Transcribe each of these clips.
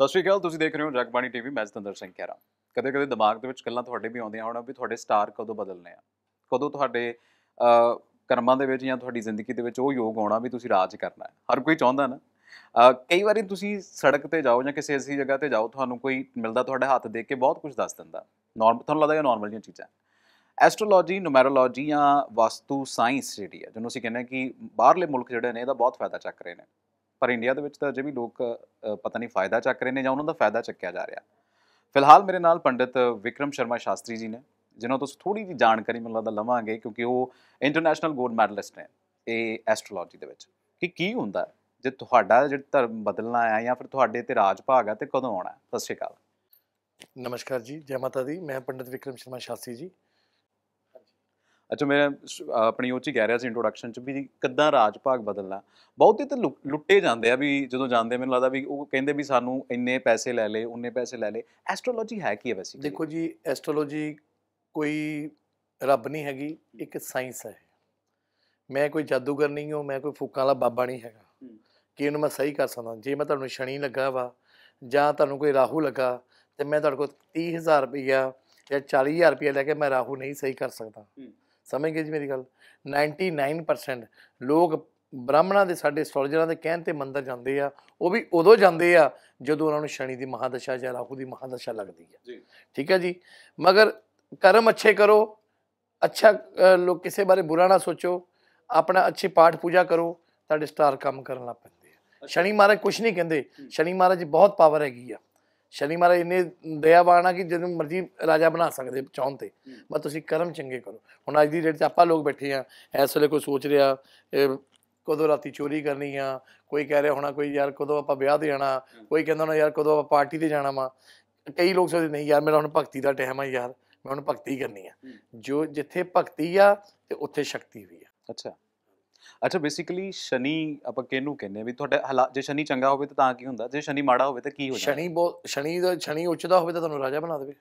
ਸਤਿ ਸ਼੍ਰੀ ਅਕਾਲ ਤੁਸੀਂ ਦੇਖ ਰਹੇ ਹੋ ਜਗਬਾਣੀ ਟੀਵੀ ਮੈਂ ਜਤਿੰਦਰ ਸਿੰਘ ਕਹਿ ਰਹਾ ਕਦੇ ਕਦੇ ਦਿਮਾਗ ਦੇ ਵਿੱਚ ਗੱਲਾਂ ਤੁਹਾਡੇ ਵੀ ਆਉਂਦੀਆਂ ਹੋਣਾ ਵੀ ਤੁਹਾਡੇ ਸਟਾਰ ਕਦੋਂ ਬਦਲਨੇ ਆ ਕਦੋਂ ਤੁਹਾਡੇ ਕਰਮਾਂ ਦੇ ਵਿੱਚ ਜਾਂ ਤੁਹਾਡੀ ਜ਼ਿੰਦਗੀ ਦੇ ਵਿੱਚ ਉਹ ਯੋਗ ਆਉਣਾ ਵੀ ਤੁਸੀਂ ਰਾਜ ਕਰਨਾ ਹੈ ਹਰ ਕੋਈ ਚਾਹੁੰਦਾ ਨਾ ਕਈ ਵਾਰੀ ਤੁਸੀਂ ਸੜਕ ਤੇ ਜਾਓ ਜਾਂ ਕਿਸੇ ਐਸੀ ਜਗ੍ਹਾ ਤੇ ਜਾਓ ਤੁਹਾਨੂੰ ਕੋਈ ਮਿਲਦਾ ਤੁਹਾਡੇ ਹੱਥ ਦੇਖ ਕੇ ਬਹੁਤ ਕੁਝ ਦੱਸ ਦਿੰਦਾ ਨਾਰਮਲ ਤੁਹਾਨੂੰ ਲੱਗਦਾ ਇਹ ਨਾਰਮਲ ਜੀਆਂ ਚੀਜ਼ਾਂ ਐਸਟ੍ਰੋਲੋਜੀ ਨੂਮੈਰੋਲੋਜੀ ਜਾਂ ਵਾਸਤੂ ਸਾਇੰਸ ਜਿਹੜੀ ਹੈ ਜਿਹਨੂੰ ਅਸੀਂ ਕਹਿੰਦੇ ਕਿ ਬਾਹਰਲੇ ਮੁਲਕ ਜਿਹੜੇ ਨੇ ਇਹਦਾ ਬਹੁਤ ਫਾਇਦਾ ਚੱਕ ਰਹੇ ਨੇ ਪਰ ਇੰਡੀਆ ਦੇ ਵਿੱਚ ਤਾਂ ਅਜੇ ਵੀ ਲੋਕ ਪਤਾ ਨਹੀਂ ਫਾਇਦਾ ਚੱਕ ਰਹੇ ਨੇ ਜਾਂ ਉਹਨਾਂ ਦਾ ਫਾਇਦਾ ਚੱਕਿਆ ਜਾ ਰਿਹਾ ਫਿਲਹਾਲ ਮੇਰੇ ਨਾਲ ਪੰਡਿਤ ਵਿਕਰਮ ਸ਼ਰਮਾ ਸ਼ਾਸਤਰੀ ਜੀ ਨੇ ਜਿਨ੍ਹਾਂ ਤੋਂ ਥੋੜੀ ਜੀ ਜਾਣਕਾਰੀ ਮੈਨੂੰ ਲੱਗਦਾ ਲਵਾਂਗੇ ਕਿਉਂਕਿ ਉਹ ਇੰਟਰਨੈਸ਼ਨਲ ਗੋਲਡ ਮੈਡਲਿਸਟ ਨੇ ਇਹ ਐਸਟ੍ਰੋਲੋਜੀ ਦੇ ਵਿੱਚ ਕਿ ਕੀ ਹੁੰਦਾ ਜੇ ਤੁਹਾਡਾ ਜਿਹੜਾ ਧਰਮ ਬਦਲਣਾ ਆ ਜਾਂ ਫਿਰ ਤੁਹਾਡੇ ਤੇ ਰਾਜ ਭਾਗ ਆ ਤੇ ਕਦੋਂ ਆਉਣਾ ਸਤਿ ਸ਼੍ਰੀ ਅਕਾਲ ਨਮਸਕਾਰ ਜੀ ਜੈ ਮਾਤਾ ਦੀ ਮੈਂ ਪੰਡਿਤ ਵਿਕਰਮ ਸ਼ਰਮਾ ਸ਼ਾਸਤਰੀ ਜੀ ਅੱਛਾ ਮੈਂ ਆਪਣੀ ਉਹ ਕਹਿ ਰਿਹਾ ਸੀ ਇੰਟਰੋਡਕਸ਼ਨ ਚ ਵੀ ਕਿੱਦਾਂ ਰਾਜ ਭਾਗ ਬਦਲਣਾ ਬਹੁਤੇ ਤਾਂ ਲੁੱਟੇ ਜਾਂਦੇ ਆ ਵੀ ਜਦੋਂ ਜਾਂਦੇ ਮੈਨੂੰ ਲੱਗਦਾ ਵੀ ਉਹ ਕਹਿੰਦੇ ਵੀ ਸਾਨੂੰ ਇੰਨੇ ਪੈਸੇ ਲੈ ਲੇ ਉਹਨੇ ਪੈਸੇ ਲੈ ਲੇ ਐਸਟ੍ਰੋਲੋਜੀ ਹੈ ਕੀ ਹੈ ਵੈਸੇ ਦੇਖੋ ਜੀ ਐਸਟ੍ਰੋਲੋਜੀ ਕੋਈ ਰੱਬ ਨਹੀਂ ਹੈਗੀ ਇੱਕ ਸਾਇੰਸ ਹੈ ਮੈਂ ਕੋਈ ਜਾਦੂਗਰ ਨਹੀਂ ਹਾਂ ਮੈਂ ਕੋਈ ਫੁੱਕਾਂ ਵਾਲਾ ਬਾਬਾ ਨਹੀਂ ਹੈਗਾ ਕਿ ਇਹਨੂੰ ਮੈਂ ਸਹੀ ਕਰ ਸਕਦਾ ਜੇ ਮੈਂ ਤੁਹਾਨੂੰ ਸ਼ਨੀ ਲੱਗਾ ਵਾ ਜਾਂ ਤੁਹਾਨੂੰ ਕੋਈ ਰਾਹੂ ਲੱਗਾ ਤੇ ਮੈਂ ਤੁਹਾਡੇ ਕੋਲ 30000 ਰੁਪਇਆ ਜਾਂ 40000 ਰੁਪਇਆ ਲੈ ਕੇ ਮੈਂ ਰਾਹੂ ਨਹੀਂ ਸਹੀ ਕਰ ਸਕਦਾ ਸਮਝ ਗਏ ਜੀ ਮੇਰੀ ਗੱਲ 99% ਲੋਕ ਬ੍ਰਾਹਮਣਾਂ ਦੇ ਸਾਡੇ ਸੋਲਜਰਾਂ ਦੇ ਕਹਿਣ ਤੇ ਮੰਦਰ ਜਾਂਦੇ ਆ ਉਹ ਵੀ ਉਦੋਂ ਜਾਂਦੇ ਆ ਜਦੋਂ ਉਹਨਾਂ ਨੂੰ ਸ਼ਨੀ ਦੀ ਮਹਾਦਸ਼ਾ ਜਾਂ ਰਾਹੂ ਦੀ ਮਹਾਦਸ਼ਾ ਲੱਗਦੀ ਹੈ ਜੀ ਠੀਕ ਹੈ ਜੀ ਮਗਰ ਕਰਮ ਅੱਛੇ ਕਰੋ ਅੱਛਾ ਲੋਕ ਕਿਸੇ ਬਾਰੇ ਬੁਰਾ ਨਾ ਸੋਚੋ ਆਪਣਾ ਅੱਛੀ ਪਾਠ ਪੂਜਾ ਕਰੋ ਤੁਹਾਡੇ ਸਟਾਰ ਕੰਮ ਕਰਨ ਲੱਗ ਪੈਂਦੇ ਆ ਸ਼ਨੀ ਮਹਾਰਾਜ ਕੁਝ ਨਹੀਂ ਕਹਿੰਦੇ ਸ਼ਨੀ ਮਹਾਰਾਜ ਬਹੁਤ ਪਾਵਰ ਹੈਗੀ ਆ ਸ਼ਨੀ ਮਹਾਰਾਜ ਇੰਨੇ ਦਇਆਵਾਨ ਆ ਕਿ ਜਦੋਂ ਮਰਜ਼ੀ ਰਾਜਾ ਬਣਾ ਸਕਦੇ ਚਾਹਣ ਤੇ ਬਸ ਤੁਸੀਂ ਕਰਮ ਚੰਗੇ ਕਰੋ ਹੁਣ ਅੱਜ ਦੀ ਡੇਟ 'ਚ ਆਪਾਂ ਲੋਕ ਬੈਠੇ ਆ ਇਸ ਵੇਲੇ ਕੋਈ ਸੋਚ ਰਿਹਾ ਕਦੋਂ ਰਾਤੀ ਚੋਰੀ ਕਰਨੀ ਆ ਕੋਈ ਕਹਿ ਰਿਹਾ ਹੋਣਾ ਕੋਈ ਯਾਰ ਕਦੋਂ ਆਪਾਂ ਵਿਆਹ ਤੇ ਜਾਣਾ ਕੋਈ ਕਹਿੰਦਾ ਨਾ ਯਾਰ ਕਦੋਂ ਆਪਾਂ ਪਾਰਟੀ ਤੇ ਜਾਣਾ ਵਾ ਕਈ ਲੋਕ ਸੋਚਦੇ ਨਹੀਂ ਯਾਰ ਮੇਰਾ ਹੁਣ ਭਗਤੀ ਦਾ ਟਾਈਮ ਆ ਯਾਰ ਮੈਂ ਹੁਣ ਭਗਤੀ ਕਰਨੀ ਆ ਜੋ ਜਿੱਥੇ ਭਗਤੀ ਆ ਤੇ ਉੱਥੇ ਸ਼ਕਤੀ ਵੀ ਆ ਅੱਛਾ ਅੱਛਾ ਬੇਸਿਕਲੀ ਸ਼ਨੀ ਆਪਾਂ ਕਿਹਨੂੰ ਕਹਿੰਦੇ ਆ ਵੀ ਤੁਹਾਡੇ ਹਾਲਾਤ ਜੇ ਸ਼ਨੀ ਚੰਗਾ ਹੋਵੇ ਤਾਂ ਤਾਂ ਕੀ ਹੁੰਦਾ ਜੇ ਸ਼ਨੀ ਮਾੜਾ ਹੋਵੇ ਤਾਂ ਕੀ ਹੋ ਜਾਂਦਾ ਸ਼ਨੀ ਬਹੁਤ ਸ਼ਨੀ ਦਾ ਸ਼ਨੀ ਉੱਚਦਾ ਹੋਵੇ ਤਾਂ ਤੁਹਾਨੂੰ ਰਾਜਾ ਬਣਾ ਦੇਵੇ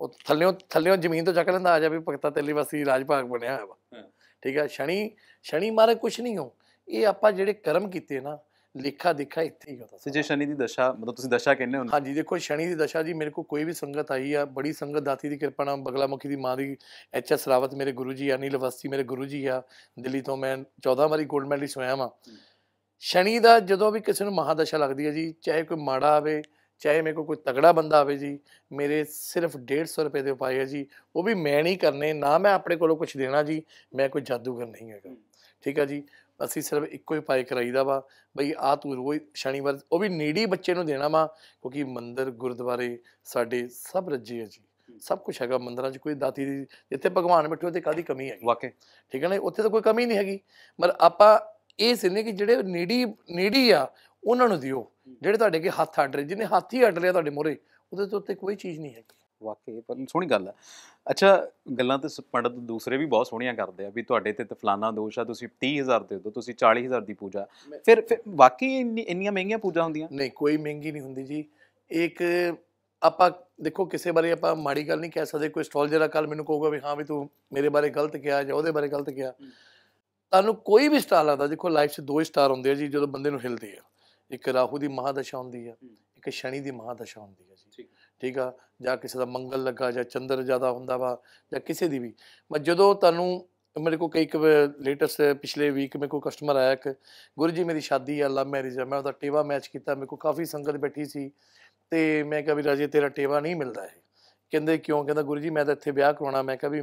ਉਹ ਥੱਲਿਓਂ ਥੱਲਿਓਂ ਜ਼ਮੀਨ ਤੋਂ ਚੱਕ ਲੈਂਦਾ ਆ ਜਾ ਵੀ ਭਗਤਾ ਤੇਲੀ ਵਸੀ ਰਾਜ ਭਾਗ ਬਣਿਆ ਹੋਇਆ ਵਾ ਠੀਕ ਆ ਸ਼ਨੀ ਸ਼ਨੀ ਮਾਰੇ ਕੁਝ ਨਹੀਂ ਹੋ ਇਹ ਆਪਾਂ ਜਿਹੜੇ ਕਰਮ ਕੀਤੇ ਨਾ ਲੇਖਾ ਦੇਖਾ ਇੱਥੇ ਹੀ ਹੁੰਦਾ ਸੀ ਜੇ ਸ਼ਨੀ ਦੀ ਦਸ਼ਾ ਮਤਲਬ ਤੁਸੀਂ ਦਸ਼ਾ ਕਹਿੰਦੇ ਹੋ ਹਾਂਜੀ ਦੇਖੋ ਸ਼ਨੀ ਦੀ ਦਸ਼ਾ ਜੀ ਮੇਰੇ ਕੋ ਕੋਈ ਵੀ ਸੰਗਤ ਆਈ ਆ ਬੜੀ ਸੰਗਤ ਦਾਤੀ ਦੀ ਕਿਰਪਾ ਨਾਲ ਮੁਖੀ ਦੀ ਮਾਂ ਦੀ ਐਚ ਐਸ ਰਾਵਤ ਮੇਰੇ ਗੁਰੂ ਜੀ ਅਨਿਲ ਵਸਤੀ ਮੇਰੇ ਗੁਰੂ ਜੀ ਆ ਦਿੱਲੀ ਤੋਂ ਮੈਂ 14 ਵਾਰੀ ਗੋਲਡ ਮੈਡਲ ਸੋਇਆ ਆ ਸ਼ਨੀ ਦਾ ਜਦੋਂ ਵੀ ਕਿਸੇ ਨੂੰ ਮਹਾਦਸ਼ਾ ਲੱਗਦੀ ਹੈ ਜੀ ਚਾਹੇ ਕੋਈ ਮਾੜਾ ਆਵੇ ਚਾਹੇ ਮੇਰੇ ਕੋਲ ਕੋਈ ਤਗੜਾ ਬੰਦਾ ਆਵੇ ਜੀ ਮੇਰੇ ਸਿਰਫ 150 ਰੁਪਏ ਦੇ ਉਪਾਏ ਆ ਜੀ ਉਹ ਵੀ ਮੈਂ ਨਹੀਂ ਕਰਨੇ ਨਾ ਮੈਂ ਆਪਣੇ ਕੋਲੋਂ ਕੁਝ ਦੇਣਾ ਜੀ ਮੈਂ ਕੋਈ ਜਾਦੂਗਰ ਨਹੀਂ ਹੈਗਾ ਠੀਕ ਆ ਜੀ ਅਸੀਂ ਸਿਰਫ ਇੱਕੋ ਹੀ ਪਾਏ ਕਰਾਈਦਾ ਵਾ ਬਈ ਆ ਤੂੰ ਰੋਈ ਸ਼ਨੀਵਾਰ ਉਹ ਵੀ ਨੀੜੀ ਬੱਚੇ ਨੂੰ ਦੇਣਾ ਵਾ ਕਿਉਂਕਿ ਮੰਦਿਰ ਗੁਰਦੁਆਰੇ ਸਾਡੇ ਸਭ ਰੱਜੇ ਆ ਜੀ ਸਭ ਕੁਝ ਹੈਗਾ ਮੰਦਰਾਂ 'ਚ ਕੋਈ ਦਾਤੀ ਦੀ ਜਿੱਥੇ ਭਗਵਾਨ ਬੈਠੇ ਉੱਤੇ ਕਾਦੀ ਕਮੀ ਹੈ ਵਾਕੇ ਠੀਕ ਹੈ ਨਾ ਉੱਥੇ ਤਾਂ ਕੋਈ ਕਮੀ ਨਹੀਂ ਹੈਗੀ ਪਰ ਆਪਾਂ ਇਹ ਸਿੰਨੇ ਕਿ ਜਿਹੜੇ ਨੀੜੀ ਨੀੜੀ ਆ ਉਹਨਾਂ ਨੂੰ ਦਿਓ ਜਿਹੜੇ ਤੁਹਾਡੇ ਕੇ ਹੱਥ ਅੱਡ ਰਹੇ ਜਿਹਨੇ ਹੱਥ ਹੀ ਅੱਡ ਰਿਆ ਤੁਹਾਡੇ ਮੋਰੇ ਉਹਦੇ ਤੋਂ ਉੱਤੇ ਕੋਈ ਚੀਜ਼ ਨਹੀਂ ਹੈਗੀ ਵਾਕਈ ਪਰ ਸੋਹਣੀ ਗੱਲ ਹੈ ਅੱਛਾ ਗੱਲਾਂ ਤੇ ਪੰਡਤ ਦੂਸਰੇ ਵੀ ਬਹੁਤ ਸੋਹਣੀਆਂ ਕਰਦੇ ਆ ਵੀ ਤੁਹਾਡੇ ਤੇ ਫਲਾਨਾ ਦੋਸ਼ ਆ ਤੁਸੀਂ 30000 ਦੇ ਦੋ ਤੁਸੀਂ 40000 ਦੀ ਪੂਜਾ ਫਿਰ ਫਿਰ ਵਾਕਈ ਇੰਨੀਆਂ ਮਹਿੰਗੀਆਂ ਪੂਜਾ ਹੁੰਦੀਆਂ ਨਹੀਂ ਕੋਈ ਮਹਿੰਗੀ ਨਹੀਂ ਹੁੰਦੀ ਜੀ ਇੱਕ ਆਪਾਂ ਦੇਖੋ ਕਿਸੇ ਬਾਰੇ ਆਪਾਂ ਮਾੜੀ ਗੱਲ ਨਹੀਂ ਕਹਿ ਸਕਦੇ ਕੋਈ ਸਟਾਲ ਜਿਹੜਾ ਕੱਲ ਮੈਨੂੰ ਕਹੂਗਾ ਵੀ ਹਾਂ ਵੀ ਤੂੰ ਮੇਰੇ ਬਾਰੇ ਗਲਤ ਕਿਹਾ ਜਾਂ ਉਹਦੇ ਬਾਰੇ ਗਲਤ ਕਿਹਾ ਤੁਹਾਨੂੰ ਕੋਈ ਵੀ ਸਟਾਰ ਲੱਗਦਾ ਦੇਖੋ ਲਾਈਫ 'ਚ ਦੋ ਹੀ ਸਟਾਰ ਹੁੰਦੇ ਆ ਜੀ ਜਦੋਂ ਬੰਦੇ ਨੂੰ ਹਿਲਦੇ ਆ ਇੱਕ ਰਾਹੂ ਦੀ ਮਹਾਦਸ਼ਾ ਹੁੰਦੀ ਆ ਇੱਕ ਸ਼ਨੀ ਦੀ ਮਹਾਦਸ਼ਾ ਹੁੰਦੀ ਆ ਠੀਕ ਆ ਜਾਂ ਕਿਸੇ ਦਾ ਮੰਗਲ ਲੱਗਾ ਜਾਂ ਚੰਦਰ ਜ਼ਿਆਦਾ ਹੁੰਦਾ ਵਾ ਜਾਂ ਕਿਸੇ ਦੀ ਵੀ ਮੈਂ ਜਦੋਂ ਤੁਹਾਨੂੰ ਮੇਰੇ ਕੋ ਕਈ ਲੇਟੈਸਟ ਪਿਛਲੇ ਵੀਕ ਮੇਰੇ ਕੋ ਕਸਟਮਰ ਆਇਆ ਕਿ ਗੁਰੂ ਜੀ ਮੇਰੀ ਸ਼ਾਦੀ ਹੈ ਲਵ ਮੈਰਿਜ ਹੈ ਮੈਂ ਉਹਦਾ ਟੇਵਾ ਮੈਚ ਕੀਤਾ ਮੇਰੇ ਕੋ ਕਾਫੀ ਸੰਗਤ ਬੈਠੀ ਸੀ ਤੇ ਮੈਂ ਕਿਹਾ ਵੀ ਰਾਜੇ ਤੇਰਾ ਟੇਵਾ ਨਹੀਂ ਮਿਲਦਾ ਹੈ ਕਹਿੰਦੇ ਕਿਉਂ ਕਹਿੰਦਾ ਗੁਰੂ ਜੀ ਮੈਂ ਤਾਂ ਇੱਥੇ ਵਿਆਹ ਕਰਾਉਣਾ ਮੈਂ ਕਿਹਾ ਵੀ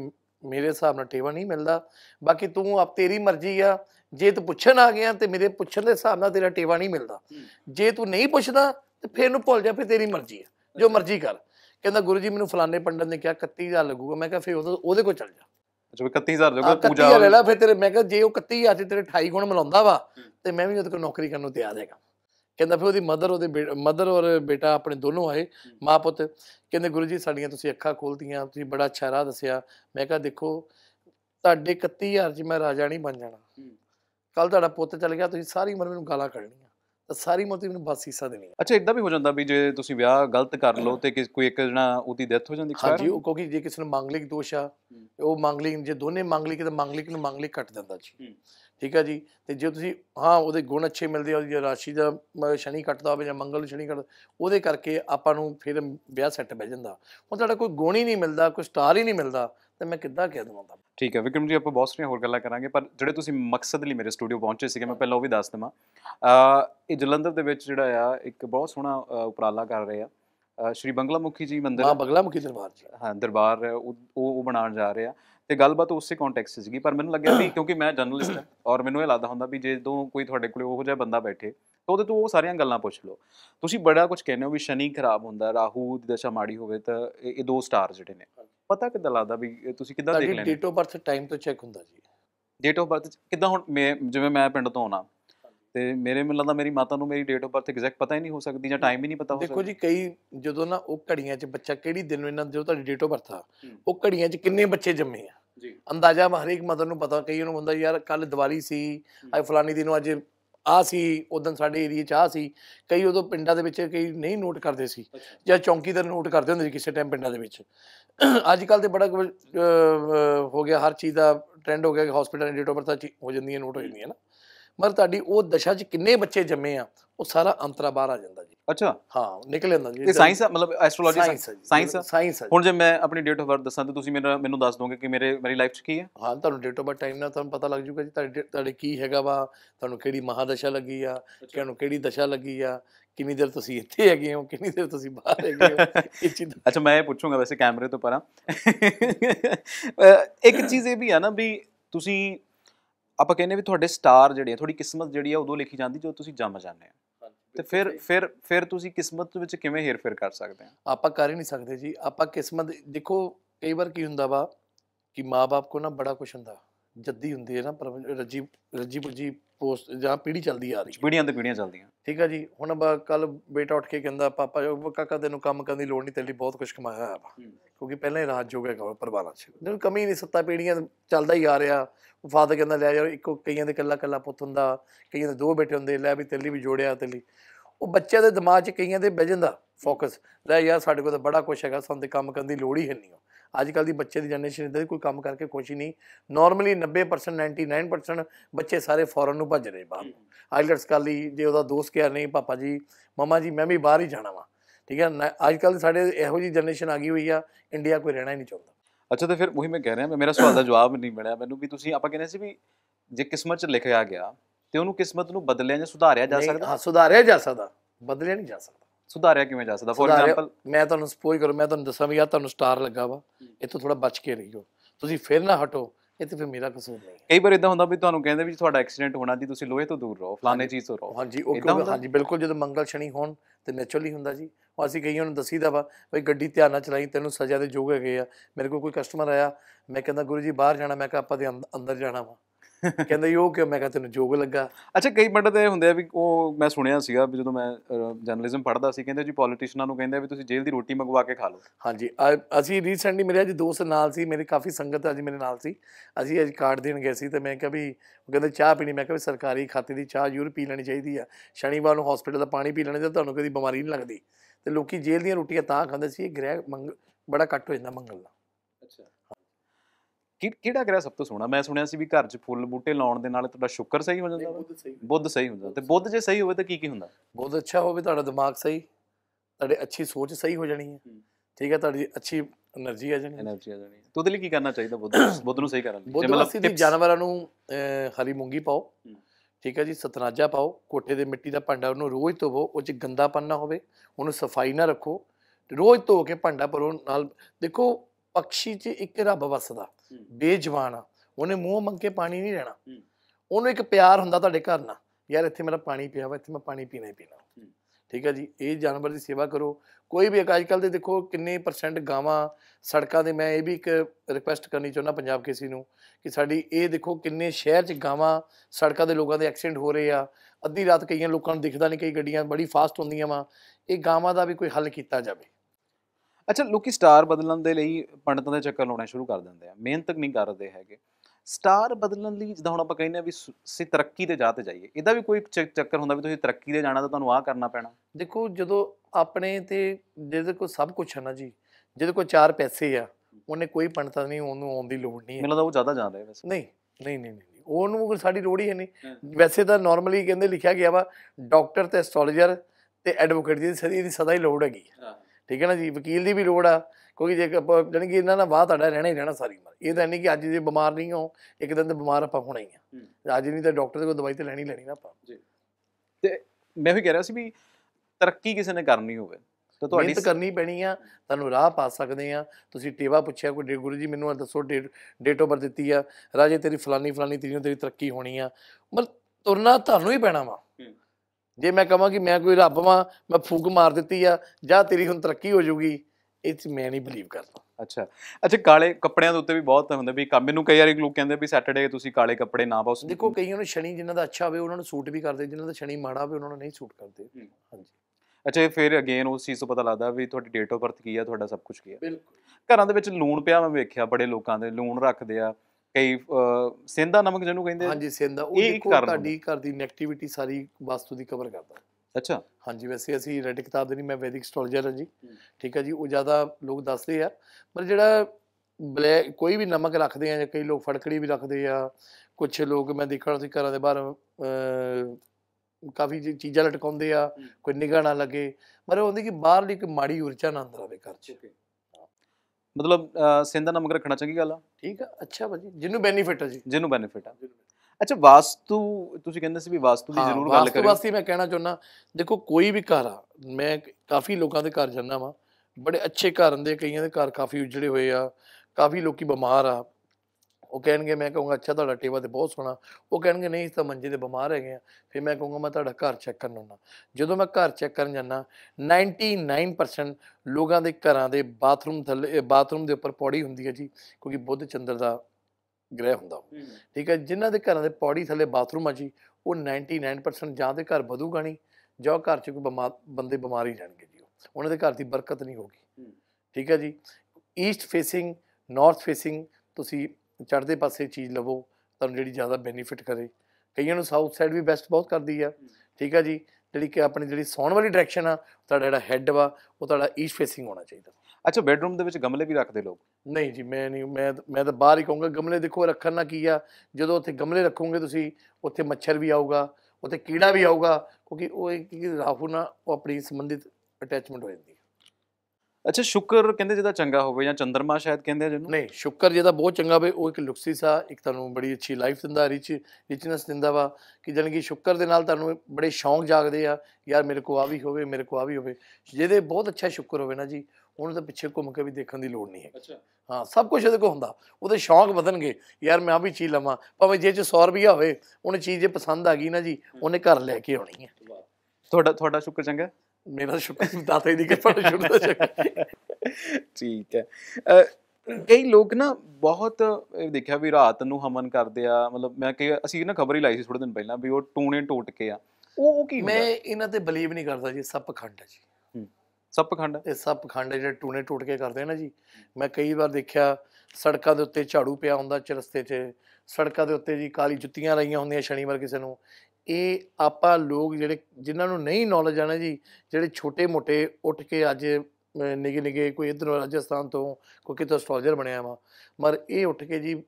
ਮੇਰੇ ਹਿਸਾਬ ਨਾਲ ਟੇਵਾ ਨਹੀਂ ਮਿਲਦਾ ਬਾਕੀ ਤੂੰ ਆਪ ਤੇਰੀ ਮਰਜ਼ੀ ਆ ਜੇ ਤੂੰ ਪੁੱਛਣ ਆ ਗਿਆ ਤੇ ਮੇਰੇ ਪੁੱਛਣ ਦੇ ਹਿਸਾਬ ਨਾਲ ਤੇਰਾ ਟੇਵਾ ਨਹੀਂ ਮਿਲਦਾ ਜੇ ਤੂੰ ਨਹੀਂ ਪੁੱਛਦਾ ਤੇ ਫੇਰ ਨੂੰ ਭੁੱਲ ਜਾ ਫੇਰ ਤੇਰੀ ਮਰਜ਼ੀ ਆ ਜੋ ਮਰਜ਼ੀ ਕਰ ਕਹਿੰਦਾ ਗੁਰੂ ਜੀ ਮੈਨੂੰ ਫਲਾਣੇ ਪੰਡਤ ਨੇ ਕਿਹਾ 31000 ਲੱਗੂਗਾ ਮੈਂ ਕਿਹਾ ਫੇ ਉਹਦੇ ਕੋਲ ਚੱਲ ਜਾ ਅੱਛਾ 31000 ਜੋਗਾ ਪੂਜਾ ਲੈ ਲੈ ਫੇ ਤੇਰੇ ਮੈਂ ਕਿਹਾ ਜੇ ਉਹ 31000 ਤੇ ਤੇਰੇ 28 ਗੁਣ ਮਿਲਾਉਂਦਾ ਵਾ ਤੇ ਮੈਂ ਵੀ ਉਹਦੇ ਕੋਲ ਨੌਕਰੀ ਕਰਨ ਨੂੰ ਤਿਆਰ ਹੈਗਾ ਕਹਿੰਦਾ ਫੇ ਉਹਦੀ ਮਦਰ ਉਹਦੇ ਮਦਰ ਔਰ ਬੇਟਾ ਆਪਣੇ ਦੋਨੋਂ ਆਏ ਮਾਂ ਪੁੱਤ ਕਹਿੰਦੇ ਗੁਰੂ ਜੀ ਸਾਡੀਆਂ ਤੁਸੀਂ ਅੱਖਾਂ ਖੋਲਤੀਆਂ ਤੁਸੀਂ ਬੜਾ ਅੱਛਾ ਰਾਹ ਦੱਸਿਆ ਮੈਂ ਕਿਹਾ ਦੇਖੋ ਤੁਹਾਡੇ 31000 ਚ ਮੈਂ ਰਾਜਾ ਨਹੀਂ ਬਣ ਜਾਣਾ ਕੱਲ ਤੁਹਾਡਾ ਪੁੱਤ ਚਲ ਗਿਆ ਤੁਸੀਂ ਸਾਰੀ ਉਮਰ ਮੈਨੂੰ ਗਾਲਾਂ ਕੱਢਣੀਆਂ ਤਾਂ ਸਾਰੀ ਮੌਤੀ ਮੈਨੂੰ ਬਸ ਹਿੱਸਾ ਦੇਣੀ ਹੈ ਅੱਛਾ ਇਦਾਂ ਵੀ ਹੋ ਜਾਂਦਾ ਵੀ ਜੇ ਤੁਸੀਂ ਵਿਆਹ ਗਲਤ ਕਰ ਲਓ ਤੇ ਕੋਈ ਇੱਕ ਜਣਾ ਉਹਦੀ ਡੈਥ ਹੋ ਜਾਂਦੀ ਹਾਂਜੀ ਉਹ ਕਿਉਂਕਿ ਜੇ ਕਿਸੇ ਨੂੰ ਮੰਗਲਿਕ ਦੋਸ਼ ਆ ਉਹ ਮੰਗਲਿਕ ਜੇ ਦੋਨੇ ਮੰਗਲਿਕ ਤੇ ਮੰਗਲਿਕ ਨੂੰ ਮੰਗਲਿਕ ਕੱਟ ਦਿੰਦਾ ਜੀ ਠੀਕ ਹੈ ਜੀ ਤੇ ਜੇ ਤੁਸੀਂ ਹਾਂ ਉਹਦੇ ਗੁਣ ਅੱਛੇ ਮਿਲਦੇ ਆ ਉਹਦੀ ਰਾਸ਼ੀ ਦਾ ਸ਼ਨੀ ਕੱਟਦਾ ਹੋਵੇ ਜਾਂ ਮੰਗਲ ਸ਼ਨੀ ਕੱਟ ਉਹਦੇ ਕਰਕੇ ਆਪਾਂ ਨੂੰ ਫਿਰ ਵਿਆਹ ਸੈੱਟ ਬਹਿ ਜਾਂਦਾ ਹੁਣ ਤੁਹਾਡਾ ਕੋਈ ਗੁਣ ਹੀ ਨਹੀਂ ਮਿਲਦਾ ਕੋਈ ਸਟਾਰ ਹੀ ਨਹੀਂ ਮਿਲਦਾ ਤੇ ਮੈਂ ਕਿੱਦਾਂ ਕਹਿ ਦਵਾਂਗਾ ਠੀਕ ਹੈ ਵਿਕਰਮ ਜੀ ਆਪਾਂ ਬਹੁਤ ਸਾਰੀਆਂ ਹੋਰ ਗੱਲਾਂ ਕਰਾਂਗੇ ਪਰ ਜਿਹੜੇ ਤੁਸੀਂ ਮਕਸਦ ਲਈ ਮੇਰੇ ਸਟੂਡੀਓ ਪਹੁੰਚੇ ਸੀਗੇ ਮੈਂ ਪਹਿਲਾਂ ਉਹ ਵੀ ਦੱਸ ਦਵਾਂ ਇਹ ਜਲੰਧਰ ਦੇ ਵਿੱਚ ਜਿਹੜਾ ਆ ਇੱਕ ਬਹੁਤ ਸੋਹਣਾ ਉਪਰਾਲਾ ਕਰ ਰਹੇ ਆ ਸ਼੍ਰੀ ਬੰਗਲਾ ਮੁਖੀ ਜੀ ਮੰਦਿਰ ਹਾਂ ਮੁਖੀ ਦਰਬਾਰ ਜੀ ਹਾਂ ਦਰਬਾਰ ਉਹ ਉਹ ਬਣਾਉਣ ਜਾ ਰਹੇ ਆ ਤੇ ਗੱਲਬਾਤ ਉਸੇ ਕੰਟੈਕਸਟ ਸੀਗੀ ਪਰ ਮੈਨੂੰ ਲੱਗਿਆ ਵੀ ਕਿਉਂਕਿ ਮੈਂ ਜਰਨਲਿਸਟ ਹਾਂ ਔਰ ਮੈਨੂੰ ਇਹ ਲੱਗਦਾ ਹੁੰਦਾ ਵੀ ਜੇ ਦੋ ਕੋਈ ਤੁਹਾਡੇ ਕੋਲੇ ਉਹੋ ਜਿਹਾ ਬੰਦਾ ਬੈਠੇ ਤਾਂ ਉਹਦੇ ਤੋਂ ਉਹ ਸਾਰੀਆਂ ਗੱਲਾਂ ਪੁੱਛ ਲਓ ਤੁਸੀਂ ਬੜਾ ਕੁਝ ਕਹਿੰਦੇ ਹੋ ਵੀ ਸ਼ਨੀ ਖਰਾਬ ਹੁੰਦਾ ਰਾਹੂ ਦੀ ਦਸ਼ਾ ਮਾੜੀ ਹੋਵੇ ਤਾਂ ਇਹ ਦੋ ਸਟਾਰ ਜਿਹੜੇ ਨੇ ਪਤਾ ਕਿੱਦਾਂ ਲੱਗਦਾ ਵੀ ਤੁਸੀਂ ਕਿੱਦਾਂ ਦੇਖ ਲੈਂਦੇ ਡੇਟ ਆਫ ਬਰਥ ਟਾਈਮ ਤੋਂ ਚੈੱਕ ਹੁੰਦਾ ਜੀ ਡੇਟ ਆਫ ਬਰਥ ਕਿੱਦਾਂ ਹੁਣ ਜਿਵੇਂ ਮੈਂ ਪਿੰਡ ਤੋਂ ਆਉਣਾ ਤੇ ਮੇਰੇ ਮਨ ਲੱਗਦਾ ਮੇਰੀ ਮਾਤਾ ਨੂੰ ਮੇਰੀ ਡੇਟ ਆਫ ਬਰਥ ਐਗਜ਼ੈਕਟ ਪਤਾ ਹੀ ਨਹੀਂ ਹੋ ਸਕਦੀ ਜਾਂ ਟਾਈਮ ਹੀ ਨਹੀਂ ਪਤਾ ਹੋ ਸਕਦਾ ਦੇਖੋ ਜੀ ਕਈ ਜਦੋਂ ਨਾ ਉਹ ਘੜੀਆਂ 'ਚ ਬੱਚਾ ਕਿਹੜੀ ਦਿਨ ਇਹਨਾਂ ਦੇ ਤੁਹਾਡੀ ਡੇਟ ਆਫ ਬਰਥ ਆ ਉਹ ਘੜੀਆਂ 'ਚ ਕਿੰਨੇ ਬੱਚੇ ਜੰਮੇ ਆ ਜੀ ਅੰਦਾਜ਼ਾ ਹਰੇਕ ਮਦਰ ਨੂੰ ਪਤਾ ਕਈ ਨੂੰ ਹੁੰਦਾ ਯਾਰ ਕੱਲ ਦੀਵਾਲੀ ਸੀ ਅੱਜ ਫਲਾਨੀ ਦਿਨ ਅੱਜ ਆ ਸੀ ਉਦੋਂ ਸਾਡੇ ਏਰੀਆ 'ਚ ਆ ਸੀ ਕਈ ਉਦੋਂ ਪਿੰਡਾਂ ਦੇ ਵਿੱਚ ਕਈ ਨਹੀਂ ਨੋਟ ਕਰਦੇ ਸੀ ਜਾਂ ਚੌਂਕੀਦਾਰ ਨੋਟ ਕਰਦੇ ਹੁੰਦੇ ਸੀ ਕਿਸੇ ਟਾਈਮ ਪਿੰਡਾਂ ਦੇ ਵਿੱਚ ਅੱਜ ਕੱਲ ਤੇ ਬੜਾ ਹੋ ਗਿਆ ਹਰ ਚੀਜ਼ ਦਾ ਟ੍ਰੈਂਡ ਹੋ ਗਿਆ ਕਿ ਹਸਪੀਟਲ ਐਂਡ ਡੇਟ ਉਪਰ ਤਾਂ ਹੋ ਜਾਂਦੀਆਂ ਨੋਟ ਹੋ ਜਾਂਦੀਆਂ ਨਾ ਮਰ ਤੁਹਾਡੀ ਉਹ ਦਸ਼ਾ 'ਚ ਕਿੰਨੇ ਬੱਚੇ ਜੰਮੇ ਆ ਉਹ ਸਾਰਾ ਅੰਤਰਾ ਬਾਹਰ ਆ ਜਾਂਦਾ ਜੀ ਅੱਛਾ ਹਾਂ ਨਿਕਲ ਜਾਂਦਾ ਜੀ ਇਹ ਸਾਇੰਸ ਮਤਲਬ ਐਸਟ੍ਰੋਲੋਜੀ ਸਾਇੰਸ ਸਾਇੰਸ ਹੁਣ ਜੇ ਮੈਂ ਆਪਣੀ ਡੇਟ ਆਫ ਬਰਥ ਦੱਸਾਂ ਤਾਂ ਤੁਸੀਂ ਮੇਰਾ ਮੈਨੂੰ ਦੱਸ ਦੋਗੇ ਕਿ ਮੇਰੇ ਮੇਰੀ ਲਾਈਫ 'ਚ ਕੀ ਹੈ ਹਾਂ ਤੁਹਾਨੂੰ ਡੇਟ ਆਫ ਬਰਥ ਟਾਈਮ ਨਾਲ ਤੁਹਾਨੂੰ ਪਤਾ ਲੱਗ ਜੂਗਾ ਜੀ ਤੁਹਾਡੇ ਤੁਹਾਡੇ ਕੀ ਹੈਗਾ ਵਾ ਤੁਹਾਨੂੰ ਕਿਹੜੀ ਮਹਾਦਸ਼ਾ ਲੱਗੀ ਆ ਕਿਹਨੂੰ ਕਿਹੜੀ ਦਸ਼ਾ ਲੱਗੀ ਆ ਕਿੰਨੀ ਦੇਰ ਤੁਸੀਂ ਇੱਥੇ ਹੈਗੇ ਹੋ ਕਿੰਨੀ ਦੇਰ ਤੁਸੀਂ ਬਾਹਰ ਹੈਗੇ ਹੋ ਇਹ ਚੀਜ਼ ਅੱਛਾ ਮੈਂ ਇਹ ਪੁੱਛੂੰਗਾ ਵੈਸੇ ਕੈਮਰੇ ਤੋਂ ਪਰਾਂ ਇੱਕ ਚੀਜ਼ ਇਹ ਵੀ ਆ ਨਾ ਵੀ ਤੁਸੀਂ ਆਪਾਂ ਕਹਿੰਦੇ ਵੀ ਤੁਹਾਡੇ ਸਟਾਰ ਜਿਹੜੇ ਆ ਤੁਹਾਡੀ ਕਿਸਮਤ ਜਿਹੜੀ ਆ ਉਦੋਂ ਲਿਖੀ ਜਾਂਦੀ ਜਦੋਂ ਤੁਸੀਂ ਜੰਮ ਜਾਂਦੇ ਆ ਤੇ ਫਿਰ ਫਿਰ ਫਿਰ ਤੁਸੀਂ ਕਿਸਮਤ ਵਿੱਚ ਕਿਵੇਂ ਹੇਰਫੇਰ ਕਰ ਸਕਦੇ ਆ ਆਪਾਂ ਕਰ ਹੀ ਨਹੀਂ ਸਕਦੇ ਜੀ ਆਪਾਂ ਕਿਸਮਤ ਦੇਖੋ ਕਈ ਵਾਰ ਕੀ ਹੁੰਦਾ ਵਾ ਕਿ ਮਾਪੇ ਕੋ ਨਾ ਬੜਾ ਕੁਝ ਹੁੰਦਾ ਜੱਦੀ ਹੁੰਦੀ ਹੈ ਨਾ ਪਰ ਰੱਜੀ ਰੱਜੀ ਪੁੱਜੀ ਪੋਸਟ ਜਾਂ ਪੀੜੀ ਚੱਲਦੀ ਆ ਰਹੀ ਹੈ ਪੀੜੀਆਂ ਤੇ ਪੀੜੀਆਂ ਚੱਲਦੀਆਂ ਠੀਕ ਆ ਜੀ ਹੁਣ ਕੱਲ ਬੇਟਾ ਉੱਠ ਕੇ ਕਹਿੰਦਾ ਪਾਪਾ ਕਾਕਾ ਤੈਨੂੰ ਕੰਮ ਕਰਨ ਦੀ ਲੋੜ ਨਹੀਂ ਤੇਰੀ ਲਈ ਬਹੁਤ ਕੁਝ ਕਮਾਇਆ ਆ ਕਿਉਂਕਿ ਪਹਿਲਾਂ ਹੀ ਰਾਜ ਜੋਗ ਘਰ ਪਰਿਵਾਰਾਂ 'ਚ ਜਦੋਂ ਕਮੀ ਨਹੀਂ ਸੱਤਾ ਪੀੜੀਆਂ ਚੱਲਦਾ ਹੀ ਆ ਰਿਹਾ ਫਾਦਰ ਕਹਿੰਦਾ ਲੈ ਜਾ ਇੱਕੋ ਕਈਆਂ ਦੇ ਕੱਲਾ ਕੱਲਾ ਪੁੱਤ ਹੁੰਦਾ ਕਈਆਂ ਦੇ ਦੋ ਬੇਟੇ ਹੁੰਦੇ ਲੈ ਵੀ ਤੇਲੀ ਲਈ ਵੀ ਜੋੜਿਆ ਤੇਲੀ ਲਈ ਉਹ ਬੱਚਿਆਂ ਦੇ ਦਿਮਾਗ 'ਚ ਕਈਆਂ ਦੇ ਬਹਿ ਜਾਂਦਾ ਫੋਕਸ ਲੈ ਯਾਰ ਸਾਡੇ ਕੋਲ ਤਾਂ ਬੜਾ ਕੁਝ ਹੈਗਾ ਸਾਨੂੰ ਤੇ ਕੰਮ ਕਰਨ ਦੀ ਲੋੜ ਹੀ ਹੈ ਨਹੀਂ ਅੱਜ ਕੱਲ ਦੀ ਬੱਚੇ ਦੀ ਜਨਰੇਸ਼ਨ ਇਦਾਂ ਕੋਈ ਕੰਮ ਕਰਕੇ ਹੀ ਨਹੀਂ ਨਾਰਮਲੀ 90% 99% ਬੱਚੇ ਸਾਰੇ ਫੋਰਨ ਨੂੰ ਭੱਜ ਰਹੇ ਬਾਹਰ ਆਈਲਟਸ ਕਰ ਲਈ ਜੇ ਉਹਦਾ ਦੋਸਤ ਕਿਹਾ ਨਹੀਂ ਪਾਪਾ ਜੀ ਮਮਾ ਜੀ ਮੈਂ ਵੀ ਬਾਹਰ ਹੀ ਜਾਣਾ ਵਾ ਠੀਕ ਹੈ ਅੱਜ ਕੱਲ ਸਾਡੇ ਇਹੋ ਜੀ ਜਨਰੇਸ਼ਨ ਆ ਗਈ ਹੋਈ ਆ ਇੰਡੀਆ ਕੋਈ ਰਹਿਣਾ ਹੀ ਨਹੀਂ ਚਾਹੁੰਦਾ ਅੱਛਾ ਤੇ ਫਿਰ ਉਹੀ ਮੈਂ ਕਹਿ ਰਿਹਾ ਮੈਂ ਮੇਰਾ ਸਵਾਲ ਦਾ ਜਵਾਬ ਨਹੀਂ ਮਿਲਿਆ ਮੈਨੂੰ ਵੀ ਤੁਸੀਂ ਆਪਾਂ ਕਹਿੰਦੇ ਸੀ ਵੀ ਜੇ ਕਿਸਮਤ 'ਚ ਲਿਖਿਆ ਗਿਆ ਤੇ ਉਹਨੂੰ ਕਿਸਮਤ ਨੂੰ ਬਦਲਿਆ ਜਾਂ ਸੁਧਾਰਿਆ ਜਾ ਸਕਦਾ ਹਾਂ ਸੁਧਾਰਿਆ ਜਾ ਸਕਦਾ ਬਦਲਿਆ ਨਹੀਂ ਜਾ ਸਕਦਾ ਸੁਧਾਰਿਆ ਕਿਵੇਂ ਜਾ ਸਕਦਾ ਫੋਰ ਐਗਜ਼ਾਮਪਲ ਮੈਂ ਤੁਹਾਨੂੰ ਸਪੋਜ਼ ਕਰੋ ਮੈਂ ਤੁਹਾਨੂੰ ਦੱਸਾਂ ਵੀ ਆ ਤੁਹਾਨੂੰ ਸਟਾਰ ਲੱਗਾ ਵਾ ਇੱਥੋਂ ਥੋੜਾ ਬਚ ਕੇ ਰਹੀਓ ਤੁਸੀਂ ਫਿਰ ਨਾ ਹਟੋ ਇਹ ਤੇ ਫਿਰ ਮੇਰਾ ਕਸੂਰ ਨਹੀਂ ਕਈ ਵਾਰ ਇਦਾਂ ਹੁੰਦਾ ਵੀ ਤੁਹਾਨੂੰ ਕਹਿੰਦੇ ਵੀ ਤੁਹਾਡਾ ਐਕਸੀਡੈਂਟ ਹੋਣਾ ਜੀ ਤੁਸੀਂ ਲੋਹੇ ਤੋਂ ਦੂਰ ਰਹੋ ਫਲਾਣੇ ਚੀਜ਼ ਤੋਂ ਰਹੋ ਹਾਂਜੀ ਉਹ ਕਿਉਂ ਹਾਂਜੀ ਬਿਲਕੁਲ ਜਦੋਂ ਮੰਗਲ ਸ਼ਨੀ ਹੋਣ ਤੇ ਨੈਚੁਰਲੀ ਹੁੰਦਾ ਜੀ ਉਹ ਅਸੀਂ ਕਈਆਂ ਨੂੰ ਦੱਸੀਦਾ ਵਾ ਵੀ ਗੱਡੀ ਧਿਆਨ ਨਾਲ ਚਲਾਈ ਤੈਨੂੰ ਸਜ਼ਾ ਦੇ ਜੋਗ ਹੈਗੇ ਆ ਮੇਰੇ ਕੋਲ ਕੋਈ ਕਸਟਮਰ ਆਇਆ ਮੈਂ ਕਹਿੰਦਾ ਗੁਰੂ ਜੀ ਬਾਹਰ ਜਾਣਾ ਮੈਂ ਕਿਹਾ ਆਪਾਂ ਦੇ ਅੰਦਰ ਜਾਣਾ ਵਾ ਕਹਿੰਦਾ ਯੋਗ ਕਿ ਮੈਂ ਕਿਹਾ ਤੈਨੂੰ ਯੋਗ ਲੱਗਾ ਅੱਛਾ ਕਈ ਪੰਡਤ ਇਹ ਹੁੰਦੇ ਆ ਵੀ ਉਹ ਮੈਂ ਸੁਣਿਆ ਸੀਗਾ ਵੀ ਜਦੋਂ ਮੈਂ ਜਰਨਲਿਜ਼ਮ ਪੜ੍ਹਦਾ ਸੀ ਕਹਿੰਦੇ ਜੀ ਪੋਲੀਟਿਸ਼ੀਅਨਾਂ ਨੂੰ ਕਹਿੰਦੇ ਵੀ ਤੁਸੀਂ ਜੇਲ੍ਹ ਦੀ ਰੋਟੀ ਮੰਗਵਾ ਕੇ ਖਾ ਲਓ ਹਾਂਜੀ ਅਸੀਂ ਰੀਸੈਂਟਲੀ ਮੇਰੇ ਅੱਜ ਦੋਸਤ ਨਾਲ ਸੀ ਮੇਰੇ ਕਾਫੀ ਸੰਗਤ ਅੱਜ ਮੇਰੇ ਨਾਲ ਸੀ ਅਸੀਂ ਅੱਜ ਕਾਰਡ ਦੇਣ ਗਏ ਸੀ ਤੇ ਮੈਂ ਕਿਹਾ ਵੀ ਉਹ ਕਹਿੰਦੇ ਚਾਹ ਪੀਣੀ ਮੈਂ ਕਿਹਾ ਵੀ ਸਰਕਾਰੀ ਖਾਤੇ ਦੀ ਚਾਹ ਜ਼ਰੂਰ ਪੀ ਲੈਣੀ ਚਾਹੀਦੀ ਆ ਸ਼ਨੀਵਾਰ ਨੂੰ ਹਸਪੀਟਲ ਦਾ ਪਾਣੀ ਪੀ ਲੈਣੇ ਤੇ ਤੁਹਾਨੂੰ ਕਦੀ ਬਿਮਾਰੀ ਨਹੀਂ ਲੱਗਦੀ ਤੇ ਲੋਕੀ ਜੇਲ੍ਹ ਦੀਆਂ ਰੋਟੀਆਂ ਤਾਂ ਖਾਂਦੇ ਸੀ ਇਹ ਗ੍ਰਹਿ ਮੰਗ ਬੜਾ ਘੱਟ ਹੋ ਜਾਂਦਾ ਮੰਗਲ ਦਾ ਕਿਹੜਾ ਗ੍ਰਹਿ ਸਭ ਤੋਂ ਸੋਹਣਾ ਮੈਂ ਸੁਣਿਆ ਸੀ ਵੀ ਘਰ 'ਚ ਫੁੱਲ ਬੂਟੇ ਲਾਉਣ ਦੇ ਨਾਲ ਤੁਹਾਡਾ ਸ਼ੁਕਰ ਸਹੀ ਹੋ ਜਾਂਦਾ ਬੁੱਧ ਸਹੀ ਹੁੰਦਾ ਤੇ ਬੁੱਧ ਜੇ ਸਹੀ ਹੋਵੇ ਤਾਂ ਕੀ ਕੀ ਹੁੰਦਾ ਬੁੱਧ ਅੱਛਾ ਹੋਵੇ ਤੁਹਾਡਾ ਦਿਮਾਗ ਸਹੀ ਤੁਹਾਡੇ ਅੱਛੀ ਸੋਚ ਸਹੀ ਹੋ ਜਾਣੀ ਹੈ ਠੀਕ ਹੈ ਤੁਹਾਡੀ ਅੱਛੀ એનર્ਜੀ ਆ ਜਾਣੀ એનર્ਜੀ ਆ ਜਾਣੀ ਹੈ ਉਹਦੇ ਲਈ ਕੀ ਕਰਨਾ ਚਾਹੀਦਾ ਬੁੱਧ ਬੁੱਧ ਨੂੰ ਸਹੀ ਕਰਨ ਲਈ ਜੇ ਮਤਲਬ ਜਾਨਵਰਾਂ ਨੂੰ ਹਰੀ ਮੂੰਗੀ ਪਾਓ ਠੀਕ ਹੈ ਜੀ ਸਤਨਾਜਾ ਪਾਓ ਕੋਠੇ ਦੇ ਮਿੱਟੀ ਦਾ ਭਾਂਡਾ ਉਹਨੂੰ ਰੋਜ਼ ਧੋਵੋ ਉਹ 'ਚ ਗੰਦਾਪਨ ਨਾ ਹੋਵੇ ਉਹਨੂੰ ਸਫਾਈ ਨਾ ਰੱਖੋ ਰੋਜ਼ ਧੋ ਕੇ ਭਾਂਡਾ ਪਰੋਂ ਨਾਲ ਦੇਖੋ ਪੰਛੀ 'ਚ ਇੱਕ ਰੱਬ ਵੱਸਦਾ ਬੇਜਵਾਨ ਉਹਨੇ ਮੂੰਹ ਮੰਗ ਕੇ ਪਾਣੀ ਨਹੀਂ ਲੈਣਾ ਉਹਨੂੰ ਇੱਕ ਪਿਆਰ ਹੁੰਦਾ ਤੁਹਾਡੇ ਘਰ ਨਾਲ ਯਾਰ ਇੱਥੇ ਮੇਰਾ ਪਾਣੀ ਪਿਆ ਵਾ ਇੱਥੇ ਮੈਂ ਪਾਣੀ ਪੀਣਾ ਹੀ ਪੀਣਾ ਠੀਕ ਹੈ ਜੀ ਇਹ ਜਾਨਵਰ ਦੀ ਸੇਵਾ ਕਰੋ ਕੋਈ ਵੀ ਅੱਜ ਕੱਲ ਦੇ ਦੇਖੋ ਕਿੰਨੇ ਪਰਸੈਂਟ ਗਾਵਾਂ ਸੜਕਾਂ ਦੇ ਮੈਂ ਇਹ ਵੀ ਇੱਕ ਰਿਕੁਐਸਟ ਕਰਨੀ ਚਾਹੁੰਦਾ ਪੰਜਾਬ ਕੇਸੀ ਨੂੰ ਕਿ ਸਾਡੀ ਇਹ ਦੇਖੋ ਕਿੰਨੇ ਸ਼ਹਿਰ 'ਚ ਗਾਵਾਂ ਸੜਕਾਂ ਦੇ ਲੋਕਾਂ ਦੇ ਐਕਸੀਡੈਂਟ ਹੋ ਰਹੇ ਆ ਅੱਧੀ ਰਾਤ ਕਈਆਂ ਲੋਕਾਂ ਨੂੰ ਦਿਖਦਾ ਨਹੀਂ ਕਈ ਗੱਡੀਆਂ ਬੜੀ ਫਾਸਟ ਹੁੰਦੀਆਂ ਵਾ ਇਹ ਗਾਵਾਂ ਦਾ ਵੀ ਕੋਈ ਹੱਲ ਕੀਤਾ ਜਾਵੇ ਅੱਛਾ ਲੋਕੀ ਸਟਾਰ ਬਦਲਣ ਦੇ ਲਈ ਪੰਡਤਾਂ ਦੇ ਚੱਕਰ ਲਾਉਣਾ ਸ਼ੁਰੂ ਕਰ ਦਿੰਦੇ ਆ ਮਿਹਨਤ ਨਹੀਂ ਕਰਦੇ ਹੈਗੇ ਸਟਾਰ ਬਦਲਣ ਲਈ ਜਿੱਦਾਂ ਹੁਣ ਆਪਾਂ ਕਹਿੰਦੇ ਆ ਵੀ ਸੇ ਤਰੱਕੀ ਤੇ ਜਾ ਤੇ ਜਾਈਏ ਇਹਦਾ ਵੀ ਕੋਈ ਚੱਕਰ ਹੁੰਦਾ ਵੀ ਤੁਸੀਂ ਤਰੱਕੀ ਤੇ ਜਾਣਾ ਤਾਂ ਤੁਹਾਨੂੰ ਆਹ ਕਰਨਾ ਪੈਣਾ ਦੇਖੋ ਜਦੋਂ ਆਪਣੇ ਤੇ ਜਿਹਦੇ ਕੋਲ ਸਭ ਕੁਝ ਹੈ ਨਾ ਜੀ ਜਿਹਦੇ ਕੋਲ ਚਾਰ ਪੈਸੇ ਆ ਉਹਨੇ ਕੋਈ ਪੰਡਤਾਂ ਨਹੀਂ ਉਹਨੂੰ ਆਉਣ ਦੀ ਲੋੜ ਨਹੀਂ ਹੈ ਮੈਨੂੰ ਉਹ ਜ਼ਿਆਦਾ ਜਾਣਦਾ ਵੈਸੇ ਨਹੀਂ ਨਹੀਂ ਨਹੀਂ ਨਹੀਂ ਉਹਨੂੰ ਕੋਈ ਸਾਡੀ ਲੋੜ ਹੀ ਨਹੀਂ ਵੈਸੇ ਤਾਂ ਨਾਰਮਲੀ ਕਹਿੰਦੇ ਲਿਖਿਆ ਗਿਆ ਵਾ ਡਾਕਟਰ ਤੇ ਐਸਟ੍ਰੋਲੋਜਰ ਤੇ ਐਡਵੋਕੇਟ ਦੀ ਸਦੀ ਦੀ ਸਦਾ ਹੀ ਲੋੜ ਹੈਗੀ ਹਾਂ ਠੀਕ ਹੈ ਨਾ ਜੀ ਵਕੀਲ ਦੀ ਵੀ ਲੋੜ ਆ ਕਿਉਂਕਿ ਜੇ ਆਪਾਂ ਜਾਨੀ ਕਿ ਇਹਨਾਂ ਨਾਲ ਬਾਤ ਤੁਹਾਡਾ ਰਹਿਣਾ ਹੀ ਰਹਿਣਾ ਸਾਰੀ ਉਮਰ ਇਹ ਤਾਂ ਨਹੀਂ ਕਿ ਅੱਜ ਜੇ ਬਿਮਾਰ ਨਹੀਂ ਹੋ ਇੱਕ ਦਿਨ ਤੇ ਬਿਮਾਰ ਆਪਾਂ ਹੋਣਾ ਹੀ ਆ ਅੱਜ ਨਹੀਂ ਤਾਂ ਡਾਕਟਰ ਦੇ ਕੋਲ ਦਵਾਈ ਤੇ ਲੈਣੀ ਲੈਣੀ ਨਾ ਆਪਾਂ ਜੀ ਤੇ ਮੈਂ ਵੀ ਕਹਿ ਰਿਹਾ ਸੀ ਵੀ ਤਰੱਕੀ ਕਿਸੇ ਨੇ ਕਰਨੀ ਹੋਵੇ ਤਾਂ ਤੁਹਾਡੀ ਮਿਹਨਤ ਕਰਨੀ ਪੈਣੀ ਆ ਤੁਹਾਨੂੰ ਰਾਹ ਪਾ ਸਕਦੇ ਆ ਤੁਸੀਂ ਟੇਵਾ ਪੁੱਛਿਆ ਕੋਈ ਗੁਰੂ ਜੀ ਮੈਨੂੰ ਦੱਸੋ ਡੇਟ ਓਵਰ ਦਿੱਤੀ ਆ ਰਾਜੇ ਤੇਰੀ ਫਲਾਨੀ ਫਲਾਨੀ ਤੇਰੀ ਤੇਰੀ ਤਰੱਕੀ ਹੋਣੀ ਆ ਮਤਲਬ ਤੁਰਨਾ ਤੁਹਾਨੂੰ ਹੀ ਪੈਣਾ ਵਾ ਜੇ ਮੈਂ ਕਹਾਂ ਕਿ ਮੈਂ ਕੋਈ ਰੱਬ ਵਾਂ ਮੈਂ ਫੂਕ ਮਾਰ ਦਿੱਤੀ ਆ ਜਾਂ ਤੇਰੀ ਹੁਣ ਤਰੱਕੀ ਹੋ ਜਾਊਗੀ ਇਹ ਮੈਂ ਨਹੀਂ ਬਲੀਵ ਕਰਦਾ ਅੱਛਾ ਅੱਛਾ ਕਾਲੇ ਕੱਪੜਿਆਂ ਦੇ ਉੱਤੇ ਵੀ ਬਹੁਤ ਹੁੰਦਾ ਵੀ ਕੰਮ ਨੂੰ ਕਈ ਵਾਰੀ ਲੋਕ ਕਹਿੰਦੇ ਵੀ ਸੈਟਰਡੇ ਤੁਸੀਂ ਕਾਲੇ ਕੱਪੜੇ ਨਾ ਪਾਓ ਦੇਖੋ ਕਈਆਂ ਨੂੰ ਸ਼ਨੀ ਜਿਨ੍ਹਾਂ ਦਾ ਅੱਛਾ ਹੋਵੇ ਉਹਨਾਂ ਨੂੰ ਸੂਟ ਵੀ ਕਰਦੇ ਜਿਨ੍ਹਾਂ ਦਾ ਸ਼ਨੀ ਮਾੜਾ ਹੋਵੇ ਉਹਨਾਂ ਨੂੰ ਨਹੀਂ ਸੂਟ ਕਰਦੇ ਹਾਂਜੀ ਅੱਛਾ ਫਿਰ ਅਗੇਨ ਉਸ ਚੀਜ਼ ਤੋਂ ਪਤਾ ਲੱਗਦਾ ਵੀ ਤੁਹਾਡੀ ਡੇਟ ਆਫ ਬਰਥ ਕੀ ਆ ਤੁਹਾਡਾ ਸਭ ਕੁਝ ਕੀ ਆ ਬਿਲਕੁਲ ਘਰਾਂ ਦੇ ਵਿੱਚ ਲੂਣ ਪਿਆ ਮੈਂ ਵੇਖਿਆ ਬੜੇ ਲੋਕਾਂ ਦੇ ਲੂਣ ਰੱਖਦੇ ਆ ਕਈ ਸਿੰਧਾ ਨਮਕ ਜਿਹਨੂੰ ਕਹਿੰਦੇ ਹਾਂਜੀ ਸਿੰਧਾ ਉਹ ਦੇਖੋ ਤੁਹਾਡੀ ਘਰ ਦੀ ਨੈਗੇਟਿਵਿਟੀ ਸਾਰੀ ਵਸਤੂ ਦੀ ਕਵਰ ਕਰਦਾ ਅੱਛਾ ਹਾਂਜੀ ਵੈਸੇ ਅਸੀਂ ਰੈਡ ਕਿਤਾਬ ਦੇ ਨਹੀਂ ਮੈਂ ਵੈਦਿਕ ਐਸਟ੍ਰੋਲੋਜਰ ਹਾਂ ਜੀ ਠੀਕ ਹੈ ਜੀ ਉਹ ਜ਼ਿਆਦਾ ਲੋਕ ਦੱਸਦੇ ਆ ਪਰ ਜਿਹੜਾ ਬਲੈਕ ਕੋਈ ਵੀ ਨਮਕ ਰੱਖਦੇ ਆ ਜਾਂ ਕਈ ਲੋਕ ਫੜਕੜੀ ਵੀ ਰੱਖਦੇ ਆ ਕੁਝ ਲੋਕ ਮੈਂ ਦੇਖਣ ਸੀ ਘਰਾਂ ਦੇ ਬਾਹਰ ਕਾਫੀ ਚੀਜ਼ਾਂ ਲਟਕਾਉਂਦੇ ਆ ਕੋਈ ਨਿਗਾਹ ਨਾ ਲੱਗੇ ਮਤਲਬ ਹੁੰਦੀ ਕਿ ਬਾਹਰਲੀ ਇੱਕ ਮਾੜੀ ਊਰਜਾ ਨਾ ਅੰਦਰ ਆਵੇ ਘਰ 'ਚ ਮਤਲਬ ਸਿੰਧ ਦਾ ਨਾਮ ਰੱਖਣਾ ਚੰਗੀ ਗੱਲ ਆ ਠੀਕ ਆ ਅੱਛਾ ਭਾਜੀ ਜਿਹਨੂੰ ਬੈਨੀਫਿਟ ਆ ਜੀ ਜਿਹਨੂੰ ਬੈਨੀਫਿਟ ਆ ਅੱਛਾ ਵਾਸਤੂ ਤੁਸੀਂ ਕਹਿੰਦੇ ਸੀ ਵੀ ਵਾਸਤੂ ਦੀ ਜ਼ਰੂਰ ਗੱਲ ਕਰੀਏ ਵਾਸਤੂ ਮੈਂ ਕਹਿਣਾ ਚਾਹੁੰਦਾ ਦੇਖੋ ਕੋਈ ਵੀ ਘਰ ਆ ਮੈਂ ਕਾਫੀ ਲੋਕਾਂ ਦੇ ਘਰ ਜਾਂਦਾ ਵਾਂ ਬੜੇ ਅੱਛੇ ਘਰ ਹੁੰਦੇ ਕਈਆਂ ਦੇ ਘਰ ਕਾਫੀ ਉਜੜੇ ਹੋਏ ਆ ਕਾਫੀ ਲੋਕੀ ਬਿਮਾਰ ਆ ਉਹ ਕਹਿਣਗੇ ਮੈਂ ਕਹੂੰਗਾ ਅੱਛਾ ਤੁਹਾਡਾ ਟੇਵਾ ਤੇ ਬਹੁਤ ਸੋਹਣਾ ਉਹ ਕਹਿਣਗੇ ਨਹੀਂ ਤਾਂ ਮੰਜੇ ਤੇ ਬਿਮਾਰ ਹੈਗੇ ਆ ਫਿਰ ਮੈਂ ਕਹੂੰਗਾ ਮੈਂ ਤੁਹਾਡਾ ਘਰ ਚੈੱਕ ਕਰਨ ਆਉਣਾ ਜਦੋਂ ਮੈਂ ਘਰ ਚੈੱਕ ਕਰਨ ਜਾਂਦਾ 99% ਲੋਕਾਂ ਦੇ ਘਰਾਂ ਦੇ ਬਾਥਰੂਮ ਥੱਲੇ ਬਾਥਰੂਮ ਦੇ ਉੱਪਰ ਪੌੜੀ ਹੁੰਦੀ ਹੈ ਜੀ ਕਿਉਂਕਿ ਬੁੱਧ ਚੰਦਰ ਦਾ ਗ੍ਰਹਿ ਹੁੰਦਾ ਠੀਕ ਹੈ ਜਿਨ੍ਹਾਂ ਦੇ ਘਰਾਂ ਦੇ ਪੌੜੀ ਥੱਲੇ ਬਾਥਰੂਮ ਆ ਜੀ ਉਹ 99% ਜਾਂ ਦੇ ਘਰ ਵਧੂਗਾ ਨਹੀਂ ਜੋ ਘਰ 'ਚ ਕੋਈ ਬੰਦੇ ਬਿਮਾਰ ਹੀ ਜਾਣਗੇ ਜੀ ਉਹਨਾਂ ਦੇ ਘਰ ਦੀ ਬਰਕਤ ਨਹੀਂ ਹੋਗੀ ਠੀਕ ਹੈ ਜੀ ਈਸਟ ਫੇਸਿੰਗ ਨਾਰਥ ਫੇਸਿੰਗ ਤੁਸੀਂ ਚੜ੍ਹਦੇ ਪਾਸੇ ਚੀਜ਼ ਲਵੋ ਤੁਹਾਨੂੰ ਜਿਹੜੀ ਜ਼ਿਆਦਾ ਬੈਨੀਫਿਟ ਕਰੇ ਕਈਆਂ ਨੂੰ ਸਾਊਥ ਸਾਈਡ ਵੀ ਬੈਸਟ ਬਹੁਤ ਕਰਦੀ ਆ ਠੀਕ ਆ ਜੀ ਜਿਹੜੀ ਕਿ ਆਪਣੀ ਜਿਹੜੀ ਸੌਣ ਵਾਲੀ ਡਾਇਰੈਕਸ਼ਨ ਆ ਤੁਹਾਡਾ ਜਿਹੜਾ ਹੈੱਡ ਵਾ ਉਹ ਤੁਹਾਡਾ ਈਸਟ ਫੇਸਿੰਗ ਹੋਣਾ ਚਾਹੀਦਾ ਅੱਛਾ ਬੈਡਰੂਮ ਦੇ ਵਿੱਚ ਗਮਲੇ ਵੀ ਰੱਖਦੇ ਲੋਕ ਨਹੀਂ ਜੀ ਮੈਂ ਨਹੀਂ ਮੈਂ ਮੈਂ ਤਾਂ ਬਾਹਰ ਹੀ ਕਹੂੰਗਾ ਗਮਲੇ ਦੇਖੋ ਰੱਖਣ ਨਾਲ ਕੀ ਆ ਜਦੋਂ ਉੱਥੇ ਗਮਲੇ ਰੱਖੋਗੇ ਤੁਸੀਂ ਉੱਥੇ ਮੱਛਰ ਵੀ ਆਊਗਾ ਉੱਥੇ ਕੀੜਾ ਵੀ ਆਊਗਾ ਕਿਉਂਕਿ ਉਹ ਰਾਹੂ ਨਾਲ ਉਹ ਆਪਣੀ ਸੰਬੰਧਿਤ ਅਟੈਚਮੈਂਟ ਹੋ ਜਾਂਦੀ ਹੈ ਅੱਛਾ ਸ਼ੁਕਰ ਕਹਿੰਦੇ ਜਿਹਦਾ ਚੰਗਾ ਹੋਵੇ ਜਾਂ ਚੰਦਰਮਾ ਸ਼ਾਇਦ ਕਹਿੰਦੇ ਆ ਜਿਹਨੂੰ ਨਹੀਂ ਸ਼ੁਕਰ ਜਿਹਦਾ ਬਹੁਤ ਚੰਗਾ ਹੋਵੇ ਉਹ ਇੱਕ ਲੁਕਸੀ ਸਾ ਇੱਕ ਤੁਹਾਨੂੰ ਬੜੀ ਅੱਛੀ ਲਾਈਫ ਦਿੰਦਾ ਰਿਚ ਰਿਚਨੈਸ ਦਿੰਦਾ ਵਾ ਕਿ ਜਾਨੀ ਸ਼ੁਕਰ ਦੇ ਨਾਲ ਤੁਹਾਨੂੰ ਬੜੇ ਸ਼ੌਂਕ ਜਾਗਦੇ ਆ ਯਾਰ ਮੇਰੇ ਕੋ ਆ ਵੀ ਹੋਵੇ ਮੇਰੇ ਕੋ ਆ ਵੀ ਹੋਵੇ ਜਿਹਦੇ ਬਹੁਤ ਅੱਛਾ ਸ਼ੁਕਰ ਹੋਵੇ ਨਾ ਜੀ ਉਹਨੂੰ ਤਾਂ ਪਿੱਛੇ ਘੁੰਮ ਕੇ ਵੀ ਦੇਖਣ ਦੀ ਲੋੜ ਨਹੀਂ ਹੈ ਅੱਛਾ ਹਾਂ ਸਭ ਕੁਝ ਇਹਦੇ ਕੋ ਹੁੰਦਾ ਉਹਦੇ ਸ਼ੌਂਕ ਵਧਣਗੇ ਯਾਰ ਮੈਂ ਆ ਵੀ ਚੀਜ਼ ਲਵਾਂ ਭਾਵੇਂ ਜੇ ਚ 100 ਰੁਪਿਆ ਹੋਵੇ ਉਹਨੇ ਚੀਜ਼ ਜੇ ਪਸੰਦ ਆ ਗਈ ਨਾ ਜੀ ਉਹਨੇ ਘਰ ਲੈ ਕੇ ਆਉਣੀ ਹੈ ਤੁਹਾਡਾ ਤੁਹਾਡਾ ਸ਼ੁਕਰ ਚੰਗਾ ਮੇਰਾ ਸ਼ੁਕਰ ਦਾਤਾ ਹੀ ਕਿਰਪਾ ਦਾ ਪੜਾ ਚੱਕ ਠੀਕ ਹੈ ਕਈ ਲੋਕ ਨਾ ਬਹੁਤ ਦੇਖਿਆ ਵੀ ਰਾਤ ਨੂੰ ਹਮਨ ਕਰਦੇ ਆ ਮਤਲਬ ਮੈਂ ਕਿ ਅਸੀਂ ਨਾ ਖਬਰ ਹੀ ਲਾਈ ਸੀ ਥੋੜੇ ਦਿਨ ਪਹਿਲਾਂ ਵੀ ਉਹ ਟੂਣੇ ਟੋਟ ਕੇ ਆ ਉਹ ਉਹ ਕੀ ਮੈਂ ਇਹਨਾਂ ਤੇ ਬਲੀਵ ਨਹੀਂ ਕਰਦਾ ਜੀ ਸੱਪ ਖੰਡ ਹੈ ਜੀ ਸੱਪ ਖੰਡ ਹੈ ਇਹ ਸੱਪ ਖੰਡ ਹੈ ਜਿਹੜੇ ਟੂਣੇ ਟੋਟ ਕੇ ਕਰਦੇ ਨਾ ਜੀ ਮੈਂ ਕਈ ਵਾਰ ਦੇਖਿਆ ਸੜਕਾਂ ਦੇ ਉੱਤੇ ਝਾੜੂ ਪਿਆ ਹੁੰਦਾ ਚ ਰਸਤੇ 'ਚ ਸੜਕਾਂ ਦੇ ਉੱਤੇ ਜੀ ਕਾਲੀ ਜੁੱਤੀਆਂ ਲਾਈਆਂ ਹੁੰਦੀਆਂ ਸ਼ਨੀਵਾਰ ਕਿਸੇ ਨੂੰ ਇਹ ਆਪਾਂ ਲੋਕ ਜਿਹੜੇ ਜਿਨ੍ਹਾਂ ਨੂੰ ਨਹੀਂ ਨੌਲੇਜ ਆਣਾ ਜੀ ਜਿਹੜੇ ਛੋਟੇ-ਮੋਟੇ ਉੱਠ ਕੇ ਅੱਜ ਨਿਗੇ ਨਿਗੇ ਕੋਈ ਇਧਰੋਂ ਰਾਜਸਥਾਨ ਤੋਂ ਕੋਈ ਕਿਤੋਂ ਸਟ੍ਰੋਜਰ ਬਣਿਆ ਵਾ ਮਰ ਇਹ ਉੱਠ ਕੇ ਜੀ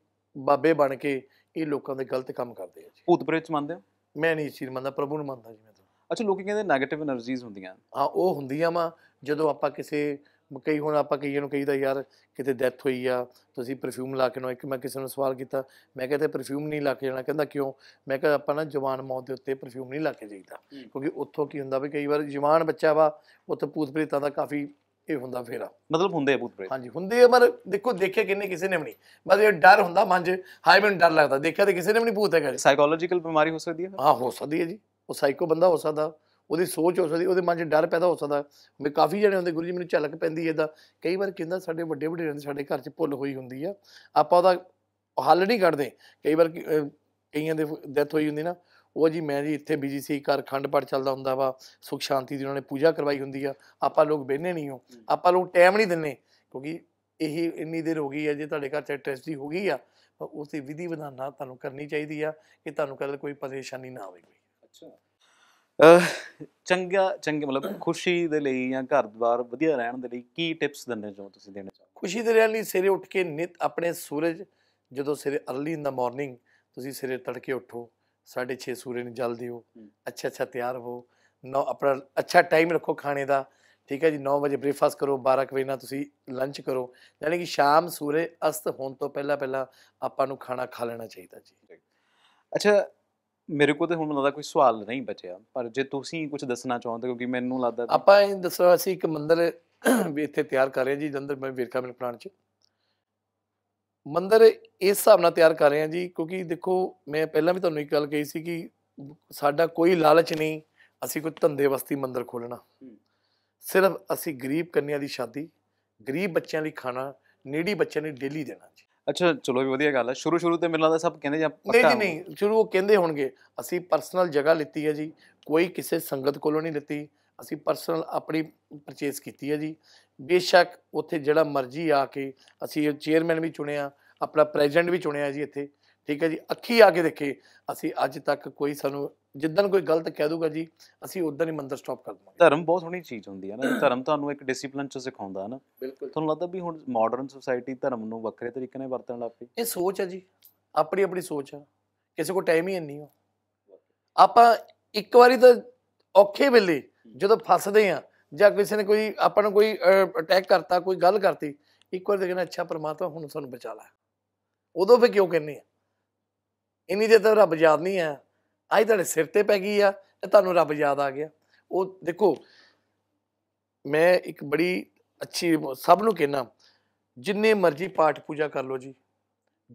ਬਾਬੇ ਬਣ ਕੇ ਇਹ ਲੋਕਾਂ ਦੇ ਗਲਤ ਕੰਮ ਕਰਦੇ ਆ ਜੀ ਭੂਤ ਪ੍ਰੇਤ ਮੰਨਦੇ ਆ ਮੈਂ ਨਹੀਂ ਇਸ ਚੀਜ਼ ਮੰਨਦਾ ਪ੍ਰਭੂ ਨੂੰ ਮੰਨਦਾ ਜੀ ਮੈਂ ਤਾਂ ਅੱਛਾ ਲੋਕੀ ਕਹਿੰਦੇ 네ਗੇਟਿਵ એનર્ਜੀਜ਼ ਹੁੰਦੀਆਂ ਹਾਂ ਉਹ ਹੁੰਦੀਆਂ ਵਾ ਜਦੋਂ ਆਪਾਂ ਕਿਸੇ ਕਈ ਹੁਣ ਆਪਾਂ ਕਈਆਂ ਨੂੰ ਕਹੀਦਾ ਯਾਰ ਕਿਤੇ ਡੈਥ ਹੋਈ ਆ ਤੁਸੀਂ ਪਰਫਿਊਮ ਲਾ ਕੇ ਨਾ ਇੱਕ ਮੈਂ ਕਿਸੇ ਨੂੰ ਸਵਾਲ ਕੀਤਾ ਮੈਂ ਕਿਹਾ ਤੇ ਪਰਫਿਊਮ ਨਹੀਂ ਲਾ ਕੇ ਜਾਣਾ ਕਹਿੰਦਾ ਕਿਉਂ ਮੈਂ ਕਿਹਾ ਆਪਾਂ ਨਾ ਜਵਾਨ ਮੌਤ ਦੇ ਉੱਤੇ ਪਰਫਿਊਮ ਨਹੀਂ ਲਾ ਕੇ ਜਾਈਦਾ ਕਿਉਂਕਿ ਉੱਥੋਂ ਕੀ ਹੁੰਦਾ ਵੀ ਕਈ ਵਾਰ ਜਵਾਨ ਬੱਚਾ ਵਾ ਉੱਥੇ ਪੂਤ ਪ੍ਰੇਤਾਂ ਦਾ ਕਾਫੀ ਇਹ ਹੁੰਦਾ ਫੇਰਾ ਮਤਲਬ ਹੁੰਦੇ ਆ ਪੂਤ ਪ੍ਰੇਤ ਹਾਂਜੀ ਹੁੰਦੇ ਆ ਪਰ ਦੇਖੋ ਦੇਖਿਆ ਕਿੰਨੇ ਕਿਸੇ ਨੇ ਵੀ ਨਹੀਂ ਬਸ ਇਹ ਡਰ ਹੁੰਦਾ ਮਨ 'ਚ ਹਾਏ ਮੈਨੂੰ ਡਰ ਲੱਗਦਾ ਦੇਖਿਆ ਤੇ ਕਿਸੇ ਨੇ ਵੀ ਨਹੀਂ ਪੂਤ ਹੈ ਕਰੇ ਸਾਈਕੋਲੋਜੀਕਲ ਬਿਮਾਰੀ ਹੋ ਸਕਦੀ ਹੈ ਹਾਂ ਹੋ ਸਕਦੀ ਹੈ ਜੀ ਉਹ ਸਾਈਕੋ ਬੰਦਾ ਹੋ ਸਕਦਾ ਉਹਦੀ ਸੋਚ ਹੋ ਸਕਦੀ ਉਹਦੇ ਮਨ 'ਚ ਡਰ ਪੈਦਾ ਹੋ ਸਕਦਾ ਮੈਂ ਕਾਫੀ ਜਣੇ ਹੁੰਦੇ ਗੁਰੂ ਜੀ ਮੈਨੂੰ ਝਲਕ ਪੈਂਦੀ ਇਹਦਾ ਕਈ ਵਾਰ ਕਹਿੰਦਾ ਸਾਡੇ ਵੱਡੇ ਵੱਡੇ ਰਹਿੰਦੇ ਸਾਡੇ ਘਰ 'ਚ ਭੁੱਲ ਹੋਈ ਹੁੰਦੀ ਆ ਆਪਾਂ ਉਹਦਾ ਹੱਲ ਨਹੀਂ ਕੱਢਦੇ ਕਈ ਵਾਰ ਕਈਆਂ ਦੇ ਡੈਥ ਹੋਈ ਹੁੰਦੀ ਨਾ ਉਹ ਜੀ ਮੈਂ ਜੀ ਇੱਥੇ ਬਿਜੀ ਸੀ ਘਰ ਖੰਡ ਪੜ ਚੱਲਦਾ ਹੁੰਦਾ ਵਾ ਸੁਖ ਸ਼ਾਂਤੀ ਦੀ ਉਹਨਾਂ ਨੇ ਪੂਜਾ ਕਰਵਾਈ ਹੁੰਦੀ ਆ ਆਪਾਂ ਲੋਕ ਬਹਿਨੇ ਨਹੀਂ ਹੋ ਆਪਾਂ ਲੋਕ ਟਾਈਮ ਨਹੀਂ ਦਿੰਨੇ ਕਿਉਂਕਿ ਇਹ ਇੰਨੀ ਦੇਰ ਹੋ ਗਈ ਹੈ ਜੇ ਤੁਹਾਡੇ ਘਰ ਚ ਟ੍ਰੈਜਡੀ ਹੋ ਗਈ ਆ ਉਸੇ ਵਿਧੀ ਵਿਧਾਨਾ ਤੁਹਾਨੂੰ ਕਰਨੀ ਚਾਹੀਦੀ ਆ ਕਿ ਤੁਹਾਨੂੰ ਕਦੇ ਕੋਈ ਪਰੇਸ਼ਾਨੀ ਨਾ ਆਵੇ ਕੋਈ ਅੱਛਾ ਚੰਗਾ ਚੰਗੇ ਮਤਲਬ ਖੁਸ਼ੀ ਦੇ ਲਈ ਜਾਂ ਘਰ ਦਵਾਰ ਵਧੀਆ ਰਹਿਣ ਦੇ ਲਈ ਕੀ ਟਿਪਸ ਦਿੰਦੇ ਜੋ ਤੁਸੀਂ ਦੇਣਾ ਚਾਹੋ ਖੁਸ਼ੀ ਦੇ ਰਹਿਣ ਲਈ ਸਵੇਰੇ ਉੱਠ ਕੇ ਨਿਤ ਆਪਣੇ ਸੂਰਜ ਜਦੋਂ ਸਵੇਰੇ अर्ਲੀ ਇਨ ਦਾ ਮਾਰਨਿੰਗ ਤੁਸੀਂ ਸਵੇਰੇ ਤੜਕੇ ਉੱਠੋ 6:30 ਸੂਰਜ ਨੂੰ ਜਲ ਦਿਓ ਅੱਛਾ ਅੱਛਾ ਤਿਆਰ ਹੋ ਨਾ ਆਪਣਾ ਅੱਛਾ ਟਾਈਮ ਰੱਖੋ ਖਾਣੇ ਦਾ ਠੀਕ ਹੈ ਜੀ 9 ਵਜੇ ਬ੍ਰੇਕਫਾਸਟ ਕਰੋ 12 ਵਜੇ ਨਾਲ ਤੁਸੀਂ ਲੰਚ ਕਰੋ ਯਾਨੀ ਕਿ ਸ਼ਾਮ ਸੂਰਜ ਅਸਤ ਹੋਣ ਤੋਂ ਪਹਿਲਾਂ ਪਹਿਲਾਂ ਆਪਾਂ ਨੂੰ ਖਾਣਾ ਖਾ ਲੈਣਾ ਚਾਹੀਦਾ ਜੀ ਅੱਛਾ ਮੇਰੇ ਕੋਲ ਤੇ ਹੁਣ ਲੱਗਦਾ ਕੋਈ ਸਵਾਲ ਨਹੀਂ ਬਚਿਆ ਪਰ ਜੇ ਤੁਸੀਂ ਕੁਝ ਦੱਸਣਾ ਚਾਹੁੰਦੇ ਕਿਉਂਕਿ ਮੈਨੂੰ ਲੱਗਦਾ ਆਪਾਂ ਇਹ ਦੱਸਣਾ ਸੀ ਇੱਕ ਮੰਦਰ ਵੀ ਇੱਥੇ ਤਿਆਰ ਕਰ ਰਹੇ ਜੀ ਜੰਦਰ ਮੈਂ ਵੀਰਕਾ ਮਿਲ ਪ੍ਰਾਣ ਚ ਮੰਦਰ ਇਸ ਹਿਸਾਬ ਨਾਲ ਤਿਆਰ ਕਰ ਰਹੇ ਹਾਂ ਜੀ ਕਿਉਂਕਿ ਦੇਖੋ ਮੈਂ ਪਹਿਲਾਂ ਵੀ ਤੁਹਾਨੂੰ ਇੱਕ ਗੱਲ ਕਹੀ ਸੀ ਕਿ ਸਾਡਾ ਕੋਈ ਲਾਲਚ ਨਹੀਂ ਅਸੀਂ ਕੋਈ ਧੰਦੇ ਵਸਤੀ ਮੰਦਰ ਖੋਲਣਾ ਸਿਰਫ ਅਸੀਂ ਗਰੀਬ ਕੰਨਿਆਂ ਦੀ ਸ਼ਾਦੀ ਗਰੀਬ ਬੱਚਿਆਂ ਲਈ ਖਾਣਾ ਨੇੜੀ ਬੱਚਿਆਂ ਨੂੰ ਡੇਲੀ ਦੇਣਾ ਜੀ ਅੱਛਾ ਚਲੋ ਵੀ ਵਧੀਆ ਗੱਲ ਹੈ ਸ਼ੁਰੂ ਸ਼ੁਰੂ ਤੇ ਮੇਰੇ ਲੱਗਦਾ ਸਭ ਕਹਿੰਦੇ ਜਾਂ ਪੱਕਾ ਨਹੀਂ ਨਹੀਂ ਸ਼ੁਰੂ ਉਹ ਕਹਿੰਦੇ ਹੋਣਗੇ ਅਸੀਂ ਪਰਸਨਲ ਜਗ੍ਹਾ ਲਿੱਤੀ ਹੈ ਜੀ ਕੋਈ ਕਿਸੇ ਸੰਗਤ ਕੋਲੋਂ ਨਹੀਂ ਲਿੱਤੀ ਅਸੀਂ ਪਰਸਨਲ ਆਪਣੀ ਪਰਚੇਸ ਕੀਤੀ ਹੈ ਜੀ ਬੇਸ਼ੱਕ ਉੱਥੇ ਜਿਹੜਾ ਮਰਜ਼ੀ ਆ ਕੇ ਅਸੀਂ ਚੇਅਰਮੈਨ ਵੀ ਚੁਣਿਆ ਆਪਣਾ ਪ੍ਰੈਜ਼ੀਡੈਂਟ ਵੀ ਚੁਣਿਆ ਜੀ ਇੱਥੇ ਠੀਕ ਹੈ ਜੀ ਅੱਖੀ ਆ ਕੇ ਦੇਖੇ ਅਸੀਂ ਅੱਜ ਤੱਕ ਕੋਈ ਸਾਨੂੰ ਜਿੱਦਨ ਕੋਈ ਗਲਤ ਕਹਿ ਦੂਗਾ ਜੀ ਅਸੀਂ ਉਦੋਂ ਹੀ ਮੰਦਰ ਸਟਾਪ ਕਰ ਦਵਾਂਗੇ ਧਰਮ ਬਹੁਤ ਸੋਹਣੀ ਚੀਜ਼ ਹੁੰਦੀ ਹੈ ਨਾ ਧਰਮ ਤੁਹਾਨੂੰ ਇੱਕ ਡਿਸਪਲਿਨ ਚ ਸਿਖਾਉਂਦਾ ਹੈ ਨਾ ਤੁਹਾਨੂੰ ਲੱਗਦਾ ਵੀ ਹੁਣ ਮਾਡਰਨ ਸੋਸਾਇਟੀ ਧਰਮ ਨੂੰ ਵੱਖਰੇ ਤਰੀਕੇ ਨਾਲ ਵਰਤਣ ਲੱਗ ਪਈ ਇਹ ਸੋਚ ਹੈ ਜੀ ਆਪਣੀ ਆਪਣੀ ਸੋਚ ਹੈ ਕਿਸੇ ਕੋ ਟਾਈਮ ਹੀ ਨਹੀਂ ਹੋ ਆਪਾਂ ਇੱਕ ਵਾਰੀ ਤਾਂ ਔਖੇ ਵੇਲੇ ਜਦੋਂ ਫਸਦੇ ਆ ਜਾਂ ਕਿਸੇ ਨੇ ਕੋਈ ਆਪਾਂ ਨੂੰ ਕੋਈ ਅਟੈਕ ਕਰਤਾ ਕੋਈ ਗੱਲ ਕਰਤੀ ਇੱਕ ਵਾਰ ਦੇਖਣਾ ਅੱਛਾ ਪਰਮਾਤਮਾ ਹੁਣ ਤੁਹਾਨੂੰ ਬਚਾ ਲਾ ਉਦੋਂ ਫੇ ਕਿਉਂ ਕਹਿੰਨੇ ਆ ਇੰਨੀ ਦੇ ਤਾਂ ਰੱਬ ਯਾਦ ਨਹੀਂ ਆ ਅੱਜ ਤੁਹਾਡੇ ਸਿਰ ਤੇ ਪੈ ਗਈ ਆ ਤੇ ਤੁਹਾਨੂੰ ਰੱਬ ਯਾਦ ਆ ਗਿਆ ਉਹ ਦੇਖੋ ਮੈਂ ਇੱਕ ਬੜੀ ਅੱਛੀ ਸਭ ਨੂੰ ਕਹਿਣਾ ਜਿੰਨੇ ਮਰਜ਼ੀ ਪਾਠ ਪੂਜਾ ਕਰ ਲਓ ਜੀ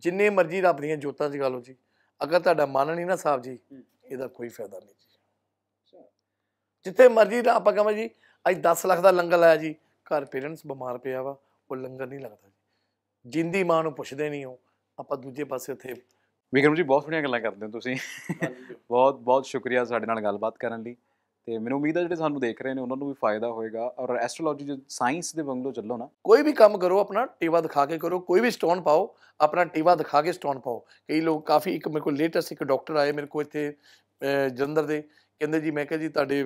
ਜਿੰਨੇ ਮਰਜ਼ੀ ਰੱਬ ਦੀਆਂ ਜੋਤਾਂ ਜਗਾ ਲਓ ਜੀ ਅਗਰ ਤੁਹਾਡਾ ਮਨ ਨਹੀਂ ਨਾ ਸਾਹਿਬ ਜੀ ਇਹਦਾ ਕੋਈ ਫਾਇਦਾ ਨਹੀਂ ਜੀ ਜਿੱਥੇ ਮਰਜ਼ੀ ਦਾ ਆਪਾਂ ਕਹਾਂ ਜੀ ਅੱਜ 10 ਲੱਖ ਦਾ ਲੰਗਰ ਲਾਇਆ ਜੀ ਘਰ ਪੇਰੈਂਟਸ ਬਿਮਾਰ ਪਿਆ ਵਾ ਉਹ ਲੰਗਰ ਨਹੀਂ ਲੱਗਦਾ ਜੀ ਜਿੰਦੀ ਮਾਂ ਨੂੰ ਪੁੱਛਦੇ ਨਹੀਂ ਹੋ ਆਪਾਂ ਦੂਜੇ ਪਾਸੇ ਉੱਥੇ ਵਿਕਰਮ ਜੀ ਬਹੁਤ ਸੋਹਣੀਆਂ ਗੱਲਾਂ ਕਰਦੇ ਹੋ ਤੁਸੀਂ ਬਹੁਤ ਬਹੁਤ ਸ਼ੁਕਰੀਆ ਸਾਡੇ ਨਾਲ ਗੱਲਬਾਤ ਕਰਨ ਲਈ ਤੇ ਮੈਨੂੰ ਉਮੀਦ ਹੈ ਜਿਹੜੇ ਸਾਨੂੰ ਦੇਖ ਰਹੇ ਨੇ ਉਹਨਾਂ ਨੂੰ ਵੀ ਫਾਇਦਾ ਹੋਏਗਾ ਔਰ ਐਸਟ੍ਰੋਲੋਜੀ ਜੋ ਸਾਇੰਸ ਦੇ ਬੰਗਲੋ ਚੱਲੋ ਨਾ ਕੋਈ ਵੀ ਕੰਮ ਕਰੋ ਆਪਣਾ ਟੀਵਾ ਦਿਖਾ ਕੇ ਕਰੋ ਕੋਈ ਵੀ ਸਟੋਨ ਪਾਓ ਆਪਣਾ ਟੀਵਾ ਦਿਖਾ ਕੇ ਸਟੋਨ ਪਾਓ ਕਈ ਲੋਕ ਕਾਫੀ ਇੱਕ ਮੇਰੇ ਕੋਲ ਲੇਟੈਸਟ ਇੱਕ ਡਾਕਟਰ ਆਏ ਮੇਰੇ ਕੋਲ ਇੱਥੇ ਜਲੰਧਰ ਦੇ ਕਹਿੰਦੇ ਜੀ ਮੈਂ ਕਿਹਾ ਜੀ ਤੁਹਾਡੇ